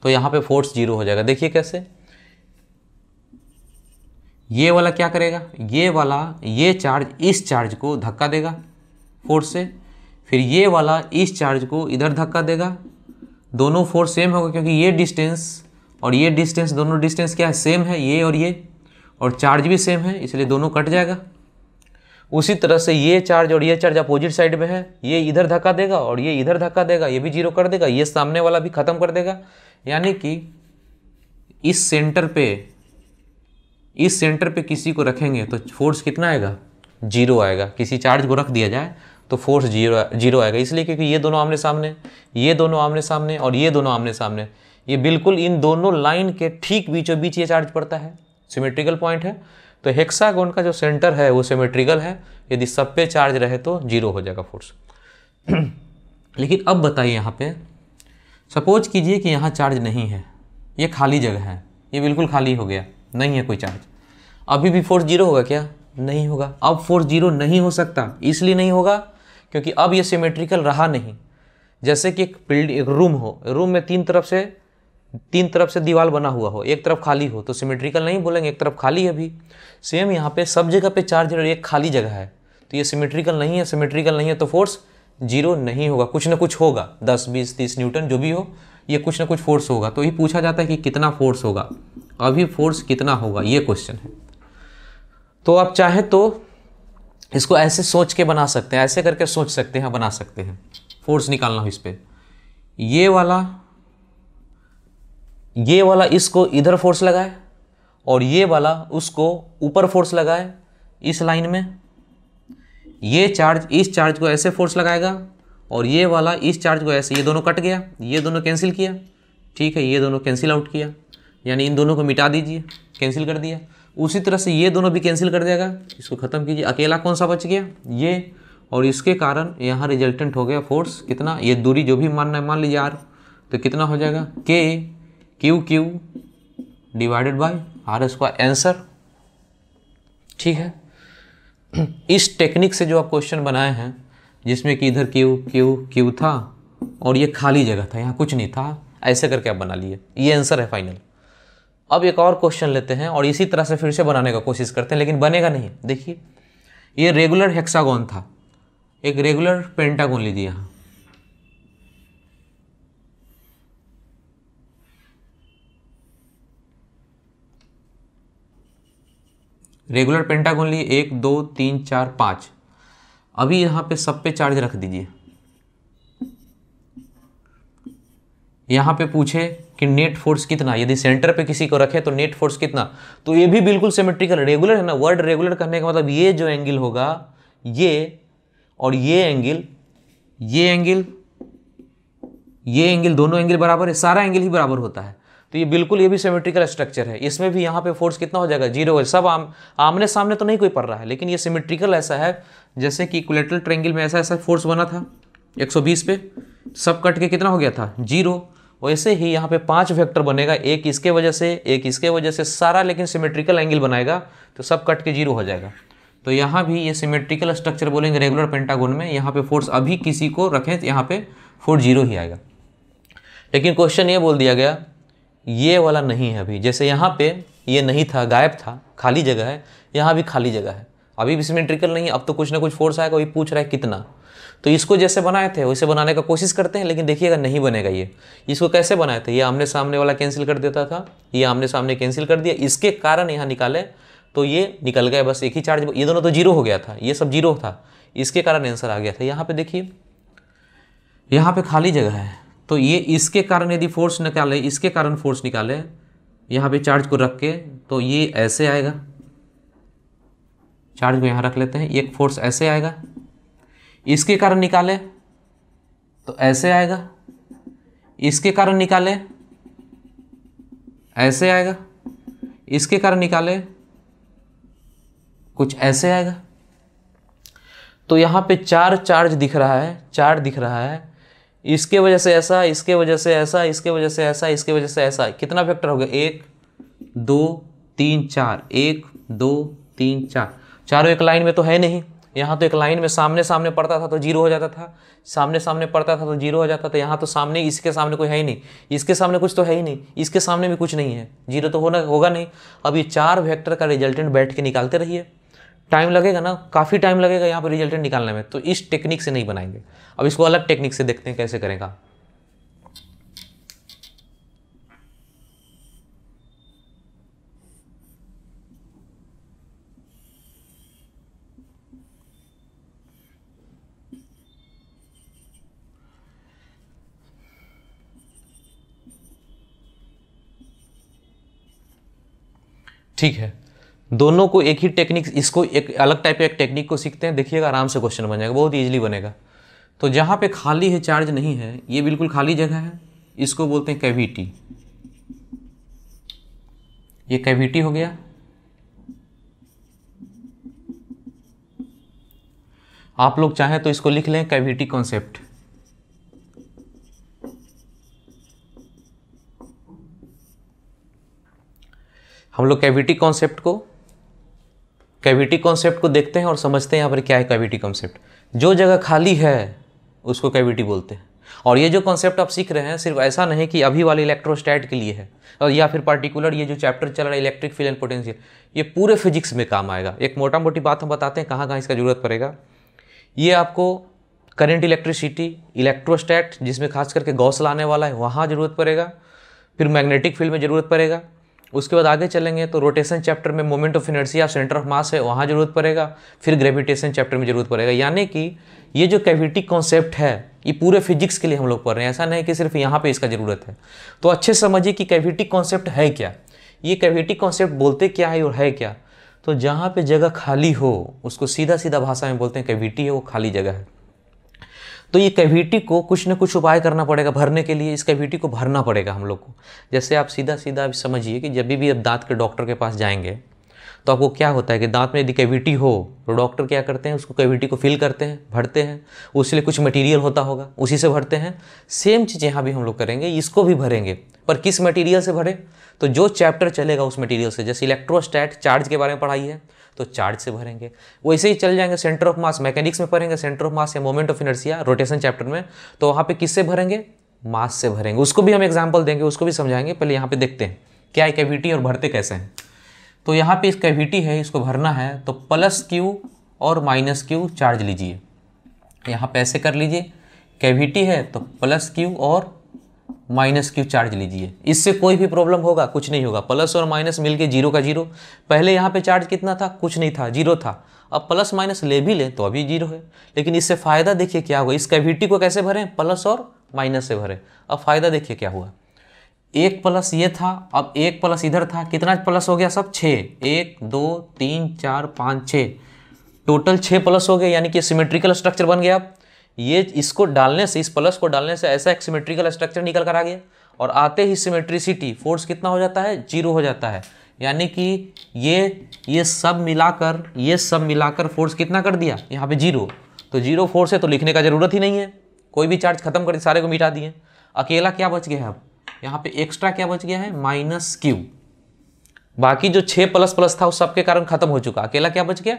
तो यहाँ पे फोर्स जीरो हो जाएगा देखिए कैसे ये वाला क्या करेगा ये वाला ये चार्ज इस चार्ज को धक्का देगा फोर्स से फिर ये वाला इस चार्ज को इधर धक्का देगा दोनों फोर्स सेम होगा क्योंकि ये डिस्टेंस और ये डिस्टेंस दोनों डिस्टेंस क्या है सेम है ये और ये और चार्ज भी सेम है इसलिए दोनों कट जाएगा उसी तरह से ये चार्ज और ये चार्ज अपोजिट साइड में है ये इधर धक्का देगा और ये इधर धक्का देगा ये भी जीरो कर देगा ये सामने वाला भी ख़त्म कर देगा यानी कि इस सेंटर पे इस सेंटर पे किसी को रखेंगे तो फोर्स कितना आएगा जीरो आएगा किसी चार्ज को रख दिया जाए तो फोर्स जीरो जीरो आएगा इसलिए क्योंकि ये दोनों आमने सामने ये दोनों आमने सामने और ये दोनों आमने सामने ये बिल्कुल इन दोनों लाइन के ठीक बीचों बीच ये चार्ज पड़ता है सिमेट्रिकल पॉइंट है तो हेक्सागोन का जो सेंटर है वो सिमेट्रिकल है यदि सब पे चार्ज रहे तो जीरो हो जाएगा फोर्स लेकिन अब बताइए यहाँ पे सपोज कीजिए कि यहाँ चार्ज नहीं है ये खाली जगह है ये बिल्कुल खाली हो गया नहीं है कोई चार्ज अभी भी फोर्स जीरो होगा क्या नहीं होगा अब फोर्स जीरो नहीं हो सकता इसलिए नहीं होगा क्योंकि अब ये सिमेट्रिकल रहा नहीं जैसे कि एक बिल्डिंग रूम हो रूम में तीन तरफ से तीन तरफ से दीवार बना हुआ हो एक तरफ खाली हो तो सिमेट्रिकल नहीं बोलेंगे एक तरफ खाली है अभी सेम यहाँ पे सब जगह पे चार्ज है और एक खाली जगह है तो ये सिमेट्रिकल नहीं है सिमेट्रिकल नहीं है तो फोर्स जीरो नहीं होगा कुछ ना कुछ होगा दस बीस तीस न्यूटन जो भी हो ये कुछ ना कुछ फोर्स होगा तो ये पूछा जाता है कि कितना फोर्स होगा अभी फोर्स कितना होगा ये क्वेश्चन है तो आप चाहें तो इसको ऐसे सोच के बना सकते हैं ऐसे करके सोच सकते हैं बना सकते हैं फोर्स निकालना हो इस पर ये वाला ये वाला इसको इधर फोर्स लगाए और ये वाला उसको ऊपर फोर्स लगाए इस लाइन में ये चार्ज इस चार्ज को ऐसे फोर्स लगाएगा और ये वाला इस चार्ज को ऐसे ये दोनों कट गया ये दोनों कैंसिल किया ठीक है ये दोनों कैंसिल आउट किया यानी इन दोनों को मिटा दीजिए कैंसिल कर दिया उसी तरह से ये दोनों भी कैंसिल कर देगा इसको ख़त्म कीजिए अकेला कौन सा बच गया ये और इसके कारण यहाँ रिजल्टेंट हो गया फोर्स कितना ये दूरी जो भी मानना है मान लीजिए आर तो कितना हो जाएगा K Q Q divided by R S का आंसर ठीक है इस टेक्निक से जो आप क्वेश्चन बनाए हैं जिसमें कि इधर क्यू क्यू क्यू था और ये खाली जगह था यहाँ कुछ नहीं था ऐसे करके आप बना लिए ये आंसर है फाइनल अब एक और क्वेश्चन लेते हैं और इसी तरह से फिर से बनाने का कोशिश करते हैं लेकिन बनेगा नहीं देखिए ये रेगुलर हेक्सागोन था एक रेगुलर पेंटागोन लीजिए यहाँ रेगुलर पेंटागोन लिए एक दो तीन चार पाँच अभी यहाँ पे सब पे चार्ज रख दीजिए यहाँ पे पूछे कि नेट फोर्स कितना यदि सेंटर पे किसी को रखे तो नेट फोर्स कितना तो ये भी बिल्कुल सिमेट्रिकल रेगुलर है ना वर्ड रेगुलर करने का मतलब ये जो एंगल होगा ये और ये एंगल ये एंगल ये एंगल दोनों एंगल बराबर है सारा एंगल ही बराबर होता है तो ये बिल्कुल ये भी सिमेट्रिकल स्ट्रक्चर है इसमें भी यहाँ पे फोर्स कितना हो जाएगा जीरो है सब आम आमने सामने तो नहीं कोई पड़ रहा है लेकिन ये सिमेट्रिकल ऐसा है जैसे कि इक्वलेटरल ट्रेंगल में ऐसा ऐसा फोर्स बना था 120 पे सब कट के कितना हो गया था जीरो वैसे ही यहाँ पे पांच वेक्टर बनेगा एक इसके वजह से एक इसके वजह से सारा लेकिन सिमेट्रिकल एंगल बनाएगा तो सब कट के जीरो हो जाएगा तो यहाँ भी ये सिमेट्रिकल स्ट्रक्चर बोलेंगे रेगुलर पेंटागोन में यहाँ पे फोर्स अभी किसी को रखें तो यहाँ पे फोर्स जीरो ही आएगा लेकिन क्वेश्चन ये बोल दिया गया ये वाला नहीं है अभी जैसे यहाँ पे ये नहीं था गायब था खाली जगह है यहाँ भी खाली जगह है अभी भी सिमेट्रिकल नहीं है अब तो कुछ ना कुछ फोर्स आएगा वही पूछ रहा है कितना तो इसको जैसे बनाए थे वैसे बनाने का कोशिश करते हैं लेकिन देखिएगा नहीं बनेगा ये इसको कैसे बनाए थे ये आमने सामने वाला कैंसिल कर देता था ये आमने सामने कैंसिल कर दिया इसके कारण यहाँ निकाले तो ये निकल गए बस एक ही चार्ज ये दोनों तो जीरो हो गया था ये सब जीरो था इसके कारण आंसर आ गया था यहाँ पे देखिए यहाँ पे खाली जगह है तो ये इसके कारण यदि फोर्स निकाले इसके कारण फोर्स निकाले यहाँ पे चार्ज को रख के तो ये ऐसे आएगा चार्ज को यहाँ रख लेते हैं एक फोर्स ऐसे आएगा इसके कारण निकाले तो ऐसे आएगा इसके कारण निकाले ऐसे आएगा इसके कारण निकाले कुछ ऐसे आएगा तो यहाँ पे चार चार्ज दिख रहा है चार दिख रहा है इसके वजह से ऐसा इसके वजह से ऐसा इसके वजह से ऐसा इसके वजह से ऐसा कितना फैक्टर हो गया एक दो तीन चार एक दो तीन चार चारों एक लाइन में तो है नहीं यहाँ तो एक लाइन में सामने सामने पड़ता था तो जीरो हो जाता था सामने सामने पड़ता था तो जीरो हो जाता था यहाँ तो सामने इसके सामने कोई है ही नहीं इसके सामने कुछ तो है ही नहीं इसके सामने भी कुछ नहीं है जीरो तो होना होगा नहीं अब ये चार वेक्टर का रिजल्टेंट बैठ के निकालते रहिए टाइम लगेगा ना काफ़ी टाइम लगेगा यहाँ पर रिजल्टेंट निकालने में तो इस टेक्निक से नहीं बनाएंगे अब इसको अलग टेक्निक से देखते हैं कैसे करेगा ठीक है दोनों को एक ही टेक्निक इसको एक अलग टाइप का एक टेक्निक को सीखते हैं देखिएगा आराम से क्वेश्चन बन जाएगा बहुत ईजिली बनेगा तो जहाँ पे खाली है चार्ज नहीं है ये बिल्कुल खाली जगह है इसको बोलते हैं कैविटी ये कैविटी हो गया आप लोग चाहें तो इसको लिख लें कैविटी कॉन्सेप्ट हम लोग कैविटी कॉन्सेप्ट को कैविटी कॉन्सेप्ट को देखते हैं और समझते हैं यहाँ पर क्या है कैविटी कॉन्सेप्ट जो जगह खाली है उसको कैविटी बोलते हैं और ये जो कॉन्सेप्ट आप सीख रहे हैं सिर्फ ऐसा नहीं कि अभी वाले इलेक्ट्रोस्टैट के लिए है और या फिर पार्टिकुलर ये जो चैप्टर चल रहा है इलेक्ट्रिक फील्ड एंड पोटेंशियल ये पूरे फिजिक्स में काम आएगा एक मोटा मोटी बात हम बताते हैं कहाँ कहाँ इसका ज़रूरत पड़ेगा ये आपको करंट इलेक्ट्रिसिटी इलेक्ट्रोस्टैट जिसमें खास करके गौस लाने वाला है वहाँ ज़रूरत पड़ेगा फिर मैग्नेटिक फील्ड में ज़रूरत पड़ेगा उसके बाद आगे चलेंगे तो रोटेशन चैप्टर में moment of inertia centre of mass है वहाँ ज़रूरत पड़ेगा फिर ग्रेविटेशन चैप्टर में ज़रूरत पड़ेगा यानी कि ये जो कैविटी कॉन्सेप्ट है ये पूरे फिजिक्स के लिए हम लोग पढ़ रहे हैं ऐसा नहीं कि सिर्फ यहाँ पे इसका ज़रूरत है तो अच्छे समझिए कि कैविटी कॉन्सेप्ट है क्या ये कैविटी कॉन्सेप्ट बोलते क्या है और है क्या तो जहाँ पे जगह खाली हो उसको सीधा सीधा भाषा में बोलते हैं कैविटी है वो खाली जगह है तो ये कैविटी को कुछ ना कुछ उपाय करना पड़ेगा भरने के लिए इस कैविटी को भरना पड़ेगा हम लोग को जैसे आप सीधा सीधा समझिए कि जब भी आप दांत के डॉक्टर के पास जाएंगे तो आपको क्या होता है कि दांत में यदि कैविटी हो तो डॉक्टर क्या करते हैं उसको कैविटी को फिल करते हैं भरते हैं उसके लिए कुछ मटेरियल होता होगा उसी से भरते हैं सेम चीज़ यहाँ भी हम लोग करेंगे इसको भी भरेंगे पर किस मटेरियल से भरें तो जो चैप्टर चलेगा उस मटेरियल से जैसे इलेक्ट्रोस्टैट चार्ज के बारे में पढ़ाई है तो चार्ज से भरेंगे वैसे ही चल जाएंगे सेंटर ऑफ मास मैकेनिक्स में पढ़ेंगे सेंटर ऑफ मास या moment of inertia rotation chapter में तो वहाँ पे किससे भरेंगे मास से भरेंगे उसको भी हम एग्जाम्पल देंगे उसको भी समझाएंगे पहले यहाँ पे देखते हैं क्या है कैविटी और भरते कैसे हैं तो यहाँ पे इस कैविटी है इसको भरना है तो प्लस क्यू और माइनस क्यू चार्ज लीजिए यहाँ पैसे कर लीजिए कैविटी है तो प्लस क्यू और माइनस क्यू चार्ज लीजिए इससे कोई भी प्रॉब्लम होगा कुछ नहीं होगा प्लस और माइनस मिलके जीरो का जीरो पहले यहाँ पे चार्ज कितना था कुछ नहीं था जीरो था अब प्लस माइनस ले भी लें तो अभी जीरो है लेकिन इससे फ़ायदा देखिए क्या होगा इस कैविटी को कैसे भरें प्लस और माइनस से भरें अब फ़ायदा देखिए क्या हुआ एक प्लस ये था अब एक प्लस इधर था कितना प्लस हो गया सब छः एक दो तीन चार पाँच छः टोटल छः प्लस हो गए यानी कि सिमेट्रिकल स्ट्रक्चर बन गया अब ये इसको डालने से इस प्लस को डालने से ऐसा एक सिमेट्रिकल स्ट्रक्चर निकल कर आ गया और आते ही सिमेट्रिसिटी फोर्स कितना हो जाता है जीरो हो जाता है यानी कि ये ये सब मिलाकर ये सब मिलाकर फोर्स कितना कर दिया यहाँ पे जीरो तो जीरो फोर्स है तो लिखने का ज़रूरत ही नहीं है कोई भी चार्ज खत्म कर सारे को मिटा दिए अकेला क्या बच गया है अब यहाँ पे एक्स्ट्रा क्या बच गया है माइनस क्यू बाकी जो छः प्लस प्लस था उस सबके कारण खत्म हो चुका अकेला क्या बच गया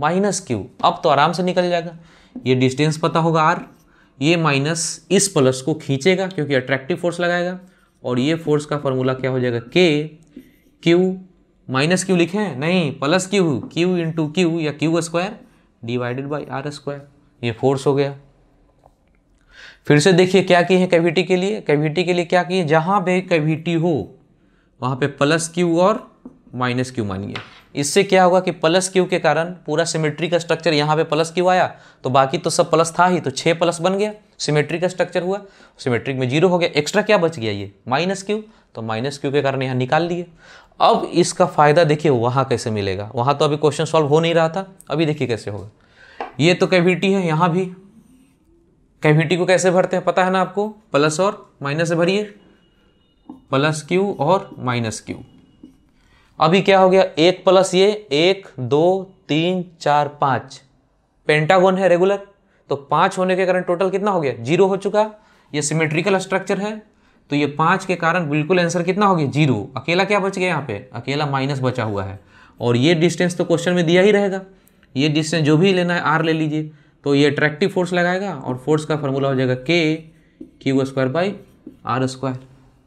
माइनस क्यू अब तो आराम से निकल जाएगा ये डिस्टेंस पता होगा आर ये माइनस इस प्लस को खींचेगा क्योंकि अट्रैक्टिव फोर्स लगाएगा और ये फोर्स का फॉर्मूला क्या हो जाएगा के क्यू माइनस क्यू लिखे नहीं plus Q Q into Q या Q square divided by are square ये फोर्स हो गया फिर से देखिए क्या किए हैं कैविटी के लिए कैविटी के लिए क्या किए जहां पे कैविटी हो वहां पे प्लस क्यू और माइनस क्यू मानिए इससे क्या होगा कि प्लस क्यू के कारण पूरा सिमेट्री का स्ट्रक्चर यहाँ पे प्लस क्यू आया तो बाकी तो सब प्लस था ही तो छः प्लस बन गया सिमेट्री का स्ट्रक्चर हुआ सिमेट्रिक में जीरो हो गया एक्स्ट्रा क्या बच गया ये माइनस क्यू तो माइनस क्यू के कारण यहाँ निकाल लिए अब इसका फ़ायदा देखिए वहाँ कैसे मिलेगा वहाँ तो अभी क्वेश्चन सॉल्व हो नहीं रहा था अभी देखिए कैसे होगा ये तो कैविटी है यहाँ भी कैविटी को कैसे भरते हैं पता है ना आपको प्लस और माइनस से भरिए प्लस क्यू और माइनस क्यू अभी क्या हो गया एक प्लस ये एक दो तीन चार पाँच पेंटागोन है रेगुलर तो पाँच होने के कारण टोटल कितना हो गया जीरो हो चुका ये सिमेट्रिकल स्ट्रक्चर है तो ये पाँच के कारण बिल्कुल आंसर कितना हो गया जीरो अकेला क्या बच गया यहाँ पे अकेला माइनस बचा हुआ है और ये डिस्टेंस तो क्वेश्चन में दिया ही रहेगा ये डिस्टेंस जो भी लेना है आर ले लीजिए तो ये अट्रैक्टिव फोर्स लगाएगा और फोर्स का फॉर्मूला हो जाएगा K Q square by are square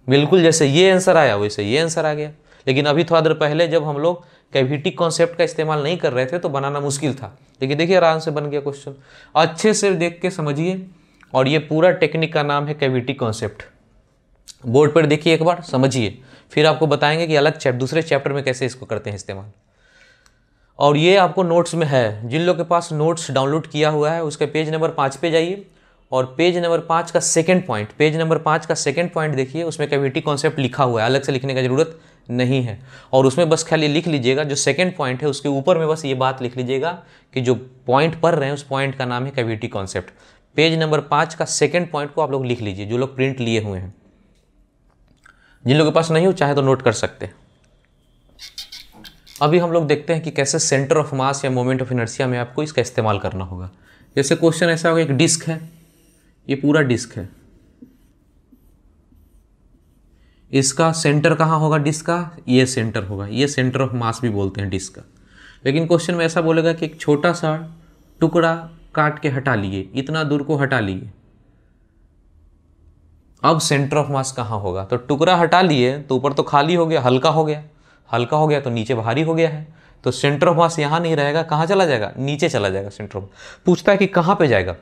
बिल्कुल जैसे ये आंसर आया वैसे ये आंसर आ गया लेकिन अभी थोड़ा देर पहले जब हम लोग कैविटी कॉन्सेप्ट का इस्तेमाल नहीं कर रहे थे तो बनाना मुश्किल था लेकिन देखिए आराम से बन गया क्वेश्चन अच्छे से देख के समझिए और ये पूरा टेक्निक का नाम है कैविटी कॉन्सेप्ट बोर्ड पर देखिए एक बार समझिए फिर आपको बताएंगे कि अलग चैप्टर दूसरे चैप्टर में कैसे इसको करते हैं इस्तेमाल और ये आपको नोट्स में है जिन लोग के पास नोट्स डाउनलोड किया हुआ है उसके पेज नंबर पाँच पे जाइए और पेज नंबर पाँच का सेकेंड पॉइंट पेज नंबर पाँच का सेकेंड पॉइंट देखिए उसमें कैविटी कॉन्सेप्ट लिखा हुआ है अलग से लिखने का ज़रूरत नहीं है और उसमें बस खाली लिख लीजिएगा जो सेकेंड पॉइंट है उसके ऊपर में बस ये बात लिख लीजिएगा कि जो पॉइंट पढ़ रहे हैं उस पॉइंट का नाम है कैविटी कॉन्सेप्ट पेज नंबर पाँच का सेकेंड पॉइंट को आप लोग लिख लीजिए जो लोग प्रिंट लिए हुए हैं जिन लोगों के पास नहीं हो चाहे तो नोट कर सकते हैं अभी हम लोग देखते हैं कि कैसे सेंटर ऑफ मास या मोमेंट ऑफ इनर्सिया में आपको इसका इस्तेमाल करना होगा जैसे क्वेश्चन ऐसा होगा एक डिस्क है ये पूरा डिस्क है इसका सेंटर कहाँ होगा डिस्क का ये सेंटर होगा ये सेंटर ऑफ मास भी बोलते हैं डिस्क का लेकिन क्वेश्चन में ऐसा बोलेगा कि एक छोटा सा टुकड़ा काट के हटा लिए इतना दूर को हटा लिए अब सेंटर ऑफ मास कहाँ होगा तो टुकड़ा हटा लिए तो ऊपर तो खाली हो गया हल्का हो गया हल्का हो गया तो नीचे भारी हो गया है तो सेंटर ऑफ मास यहाँ नहीं रहेगा कहाँ चला जाएगा नीचे चला जाएगा सेंटर ऑफ पूछता है कि कहाँ पे जाएगा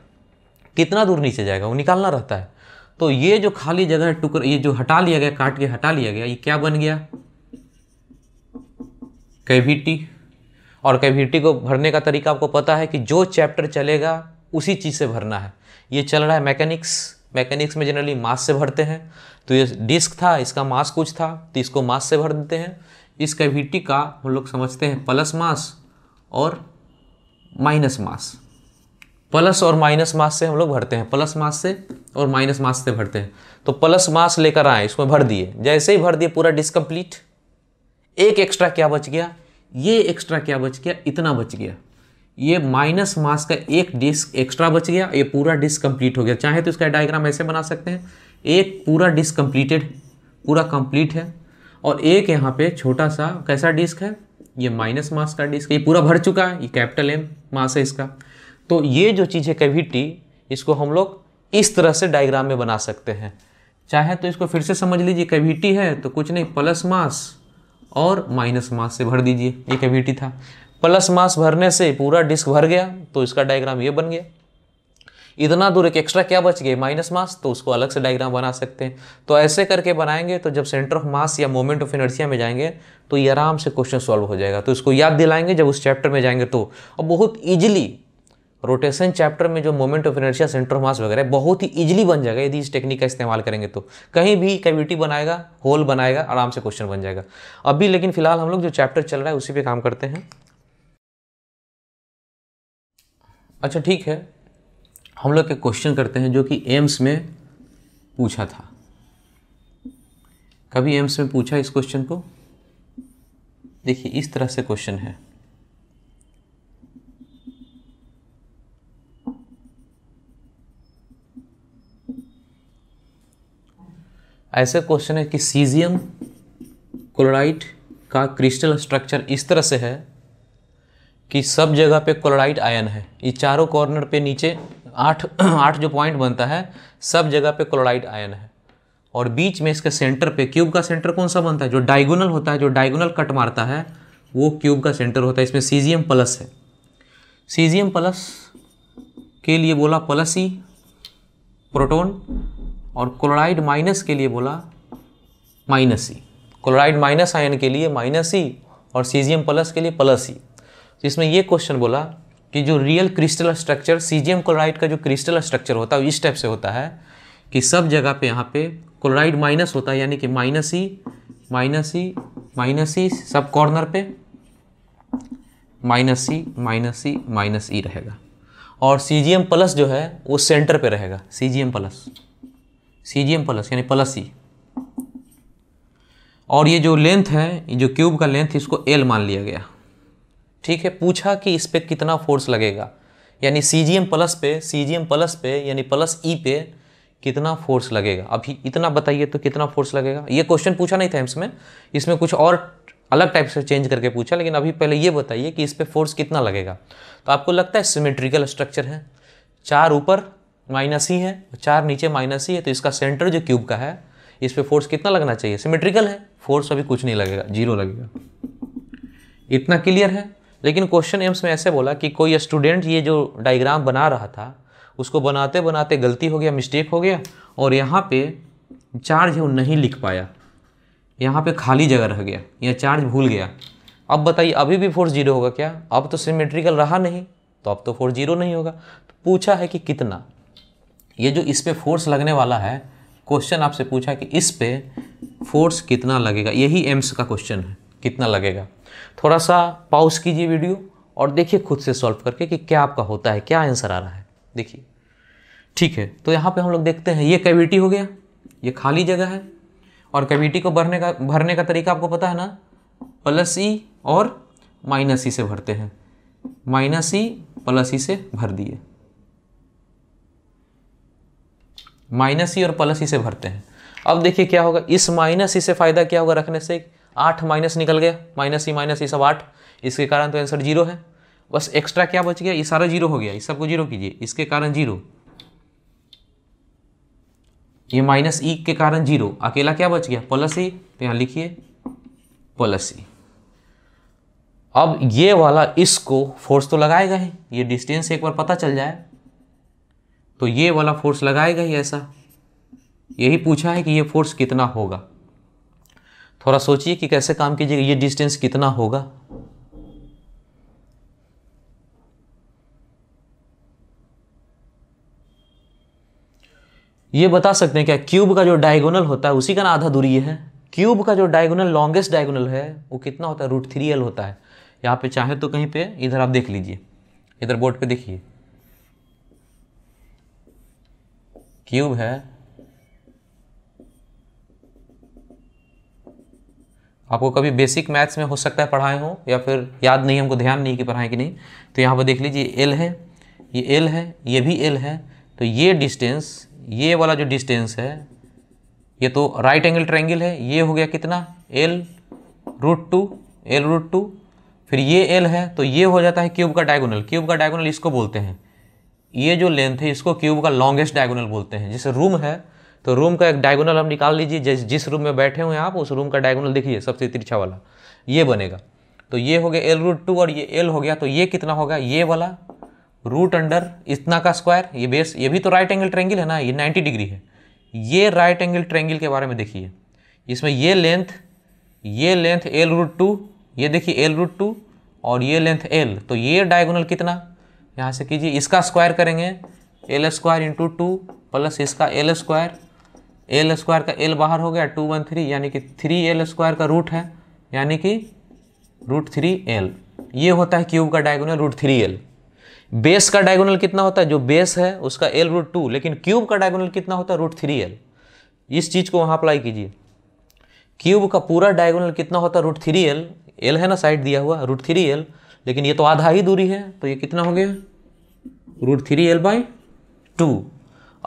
कितना दूर नीचे जाएगा वो निकालना रहता है तो ये जो खाली जगह टुकड़ा ये जो हटा लिया गया काट के हटा लिया गया ये क्या बन गया कैविटी और कैविटी को भरने का तरीका आपको पता है कि जो चैप्टर चलेगा उसी चीज़ से भरना है ये चल रहा है मैकेनिक्स मैकेनिक्स में जनरली मास से भरते हैं तो ये डिस्क था इसका मास कुछ था तो इसको मास से भर देते हैं इस कैविटी का हम लोग समझते हैं प्लस मास और माइनस मास प्लस और माइनस मास से हम लोग भरते हैं प्लस मास से और माइनस मास से भरते हैं तो प्लस मास लेकर आए इसमें भर दिए जैसे ही भर दिए पूरा डिसकम्प्लीट एक एक्स्ट्रा क्या बच गया ये एक्स्ट्रा क्या बच गया इतना बच गया ये माइनस मास का एक डिस्क एक्स्ट्रा बच गया ये पूरा डिस्क कंप्लीट हो गया चाहे तो इसका डायग्राम ऐसे बना सकते हैं एक पूरा डिस्क कंप्लीटेड पूरा कंप्लीट है और एक यहाँ पे छोटा सा कैसा डिस्क है ये माइनस मास का डिस्क ये पूरा भर चुका है ये कैपिटल एम मास है इसका तो ये जो चीज़ है कैविटी इसको हम लोग इस तरह से डायग्राम में बना सकते हैं चाहे तो इसको फिर से समझ लीजिए कैविटी है तो कुछ नहीं प्लस मास और माइनस मास से भर दीजिए ये कैविटी था प्लस मास भरने से पूरा डिस्क भर गया तो इसका डायग्राम ये बन गया इतना दूर एक एक्स्ट्रा क्या बच गया माइनस मास तो उसको अलग से डायग्राम बना सकते हैं तो ऐसे करके बनाएंगे तो जब सेंटर ऑफ मास या मोमेंट ऑफ एनर्जिया में जाएंगे तो ये आराम से क्वेश्चन सॉल्व हो जाएगा तो इसको याद दिलाएंगे जब उस चैप्टर में जाएंगे तो और बहुत ईजिली रोटेशन चैप्टर में जो moment of inertia centre mass वगैरह बहुत ही इजीली बन जाएगा यदि इस टेक्निक का इस्तेमाल करेंगे तो कहीं भी कैविटी बनाएगा होल बनाएगा आराम से क्वेश्चन बन जाएगा अभी लेकिन फिलहाल हम लोग जो चैप्टर चल रहा है उसी पे काम करते हैं अच्छा ठीक है हम लोग एक क्वेश्चन करते हैं जो कि एम्स में पूछा था कभी एम्स में पूछा इस क्वेश्चन को देखिए इस तरह से क्वेश्चन है ऐसे क्वेश्चन है कि सीजियम क्लोराइड का क्रिस्टल स्ट्रक्चर इस तरह से है कि सब जगह पे क्लोराइड आयन है ये चारों कॉर्नर पे नीचे आठ आठ जो पॉइंट बनता है सब जगह पे क्लोराइड आयन है और बीच में इसके सेंटर पे क्यूब का सेंटर कौन सा बनता है जो डायगोनल होता है जो डायगोनल कट मारता है वो क्यूब का सेंटर होता है इसमें सीजियम प्लस है सीजियम प्लस के लिए बोला प्लस ही प्रोटोन और क्लोराइड माइनस के लिए बोला minus e e. Chloride minus ion के लिए माइनस ई e और सीजियम प्लस के लिए प्लस ई e. तो इसमें ये क्वेश्चन बोला कि जो real crystal structure caesium chloride का जो क्रिस्टल स्ट्रक्चर होता है इस टाइप से होता है कि सब जगह पे यहाँ पे क्लोराइड माइनस होता है यानी कि minus e minus e minus e सब कॉर्नर पे minus e minus e minus e रहेगा और सी जी एम प्लस जो है वो सेंटर पे रहेगा caesium plus caesium plus यानी प्लस सी और ये जो लेंथ है ये जो क्यूब का लेंथ इसको एल मान लिया गया ठीक है पूछा कि इस पर कितना फोर्स लगेगा यानी सी जी एम प्लस पे सी जी एम प्लस पे यानी प्लस ई e पे कितना फोर्स लगेगा अभी इतना बताइए तो कितना फोर्स लगेगा ये क्वेश्चन पूछा नहीं था इसमें इसमें कुछ और अलग टाइप से चेंज करके पूछा लेकिन अभी पहले ये बताइए कि इस पर फोर्स कितना लगेगा तो आपको लगता है सिमेट्रिकल स्ट्रक्चर है चार ऊपर माइनस ही है चार नीचे माइनस ही है तो इसका सेंटर जो क्यूब का है इस पर फोर्स कितना लगना चाहिए सिमेट्रिकल है फोर्स अभी कुछ नहीं लगेगा जीरो लगेगा इतना क्लियर है लेकिन क्वेश्चन एम्स में ऐसे बोला कि कोई स्टूडेंट ये जो डायग्राम बना रहा था उसको बनाते बनाते गलती हो गया मिस्टेक हो गया और यहाँ पे चार्ज है वो नहीं लिख पाया यहाँ पे खाली जगह रह गया या चार्ज भूल गया अब बताइए अभी भी फोर्स जीरो होगा क्या अब तो सिमेट्रिकल रहा नहीं तो अब तो फोर्स जीरो नहीं होगा तो पूछा है कि कितना ये जो इस पर फोर्स लगने वाला है क्वेश्चन आपसे पूछा कि इस पे फोर्स कितना लगेगा यही एम्स का क्वेश्चन है कितना लगेगा थोड़ा सा पाउस कीजिए वीडियो और देखिए खुद से सॉल्व करके कि क्या आपका होता है क्या आंसर आ रहा है देखिए ठीक है तो यहाँ पे हम लोग देखते हैं ये कैविटी हो गया ये खाली जगह है और कैविटी को भरने का भरने का तरीका आपको पता है ना प्लस ई e और माइनस ई e से भरते हैं माइनस ई प्लस ई से भर दिए माइनस ई और प्लस ई से भरते हैं अब देखिए क्या होगा इस माइनस ई से फ़ायदा क्या होगा रखने से आठ माइनस निकल गया माइनस ई माइनस ई सब आठ इसके कारण तो आंसर जीरो है बस एक्स्ट्रा क्या बच गया ये सारा जीरो हो गया इस सबको जीरो कीजिए इसके कारण जीरो ये माइनस ई के कारण जीरो अकेला क्या बच गया प्लस ई तो यहाँ लिखिए प्लस ई अब ये वाला इसको फोर्स तो लगाएगा ही ये डिस्टेंस एक बार पता चल जाए तो ये वाला फोर्स लगाएगा ही ऐसा यही पूछा है कि ये फोर्स कितना होगा थोड़ा सोचिए कि कैसे काम कीजिएगा ये डिस्टेंस कितना होगा ये बता सकते हैं क्या क्यूब का जो डायगोनल होता है उसी का ना आधा दूरी है क्यूब का जो डायगोनल लॉन्गेस्ट डायगोनल है वो कितना होता है रूट थ्री एल होता है यहाँ पे चाहे तो कहीं पे इधर आप देख लीजिए इधर बोर्ड पे देखिए क्यूब है आपको कभी बेसिक मैथ्स में हो सकता है पढ़ाए हो या फिर याद नहीं हमको ध्यान नहीं कि पढ़ाए कि नहीं तो यहाँ पर देख लीजिए एल है ये एल है ये भी एल है तो ये डिस्टेंस ये वाला जो डिस्टेंस है ये तो राइट एंगल ट्रायंगल है ये हो गया कितना L root two L root two फिर ये एल है तो ये हो जाता है क्यूब का डायगोनल क्यूब का डायगोनल इसको बोलते हैं ये जो लेंथ है इसको क्यूब का लॉन्गेस्ट डायगोनल बोलते हैं जैसे रूम है तो रूम का एक डायगोनल हम निकाल लीजिए जिस जिस रूम में बैठे हुए हैं आप उस रूम का डायगोनल देखिए सबसे तिरछा वाला ये बनेगा तो ये हो गया एल रूट टू और ये एल हो गया तो ये कितना होगा ये वाला रूट अंडर इतना का स्क्वायर ये बेस ये भी तो राइट एंगल ट्रेंगल है ना ये 90 डिग्री है ये राइट एंगल ट्रेंगल के बारे में देखिए इसमें ये लेंथ ये लेंथ एल रूट टू ये देखिए एल रूट टू और ये लेंथ एल तो ये डायगोनल कितना यहाँ से कीजिए इसका स्क्वायर करेंगे L square into two plus इसका एल स्क्वायर एल स्क्वायर का एल बाहर हो गया टू वन थ्री यानी कि थ्री एल स्क्वायर का रूट है यानी कि रूट थ्री एल ये होता है क्यूब का diagonal root three L base का डायगोनल कितना होता है जो बेस है उसका एल रूट टू लेकिन क्यूब का डायगोनल कितना होता है रूट थ्री एल इस चीज़ को वहाँ अप्लाई कीजिए क्यूब का पूरा डायगोनल कितना होता है रूट थ्री एल एल है ना साइड दिया हुआ रूट थ्री एल लेकिन ये तो आधा ही दूरी है तो ये कितना हो गया root three L by two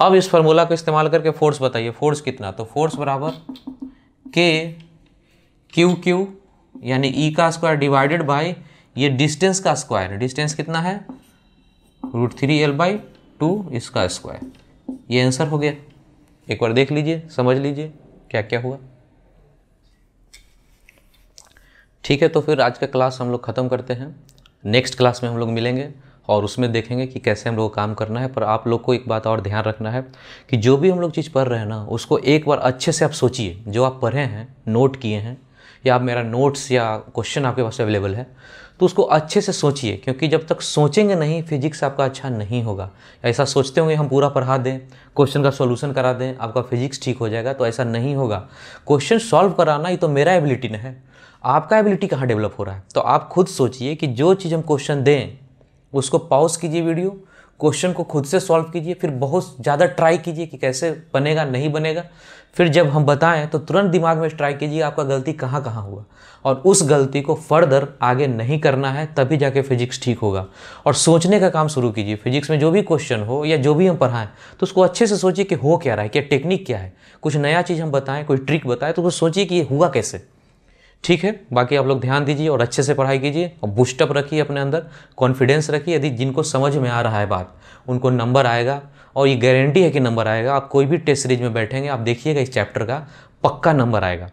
अब इस फॉर्मूला का इस्तेमाल करके फोर्स बताइए फोर्स कितना तो फोर्स बराबर के क्यू क्यू यानी ई e का स्क्वायर डिवाइडेड बाई ये डिस्टेंस का स्क्वायर डिस्टेंस कितना है root three L by two इसका स्क्वायर ये आंसर हो गया एक बार देख लीजिए समझ लीजिए क्या क्या हुआ ठीक है तो फिर आज का क्लास हम लोग ख़त्म करते हैं नेक्स्ट क्लास में हम लोग मिलेंगे और उसमें देखेंगे कि कैसे हम लोग काम करना है पर आप लोग को एक बात और ध्यान रखना है कि जो भी हम लोग चीज़ पढ़ रहे हैं ना उसको एक बार अच्छे से आप सोचिए जो आप पढ़े हैं नोट किए हैं या आप मेरा नोट्स या क्वेश्चन आपके पास अवेलेबल है तो उसको अच्छे से सोचिए क्योंकि जब तक सोचेंगे नहीं फिजिक्स आपका अच्छा नहीं होगा ऐसा सोचते होंगे हम पूरा पढ़ा दें क्वेश्चन का सोल्यूशन करा दें आपका फिजिक्स ठीक हो जाएगा तो ऐसा नहीं होगा क्वेश्चन सॉल्व कराना ये तो मेरा एबिलिटी नहीं है आपका एबिलिटी कहाँ डेवलप हो रहा है तो आप खुद सोचिए कि जो चीज़ हम क्वेश्चन दें उसको पॉज कीजिए वीडियो क्वेश्चन को खुद से सॉल्व कीजिए फिर बहुत ज़्यादा ट्राई कीजिए कि कैसे बनेगा नहीं बनेगा फिर जब हम बताएं तो तुरंत दिमाग में ट्राई कीजिए आपका गलती कहाँ कहाँ हुआ और उस गलती को फर्दर आगे नहीं करना है तभी जाके फिजिक्स ठीक होगा और सोचने का काम शुरू कीजिए फिजिक्स में जो भी क्वेश्चन हो या जो भी हम पढ़ाएं तो उसको अच्छे से सोचिए कि हो क्या रहा है क्या टेक्निक क्या है कुछ नया चीज़ हम बताएं कोई ट्रिक बताएं तो उसको सोचिए कि ये हुआ कैसे ठीक है बाकी आप लोग ध्यान दीजिए और अच्छे से पढ़ाई कीजिए और बूस्टअप रखिए अपने अंदर कॉन्फिडेंस रखिए यदि जिनको समझ में आ रहा है बात उनको नंबर आएगा और ये गारंटी है कि नंबर आएगा आप कोई भी टेस्ट सीरीज में बैठेंगे आप देखिएगा इस चैप्टर का पक्का नंबर आएगा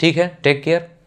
ठीक है टेक केयर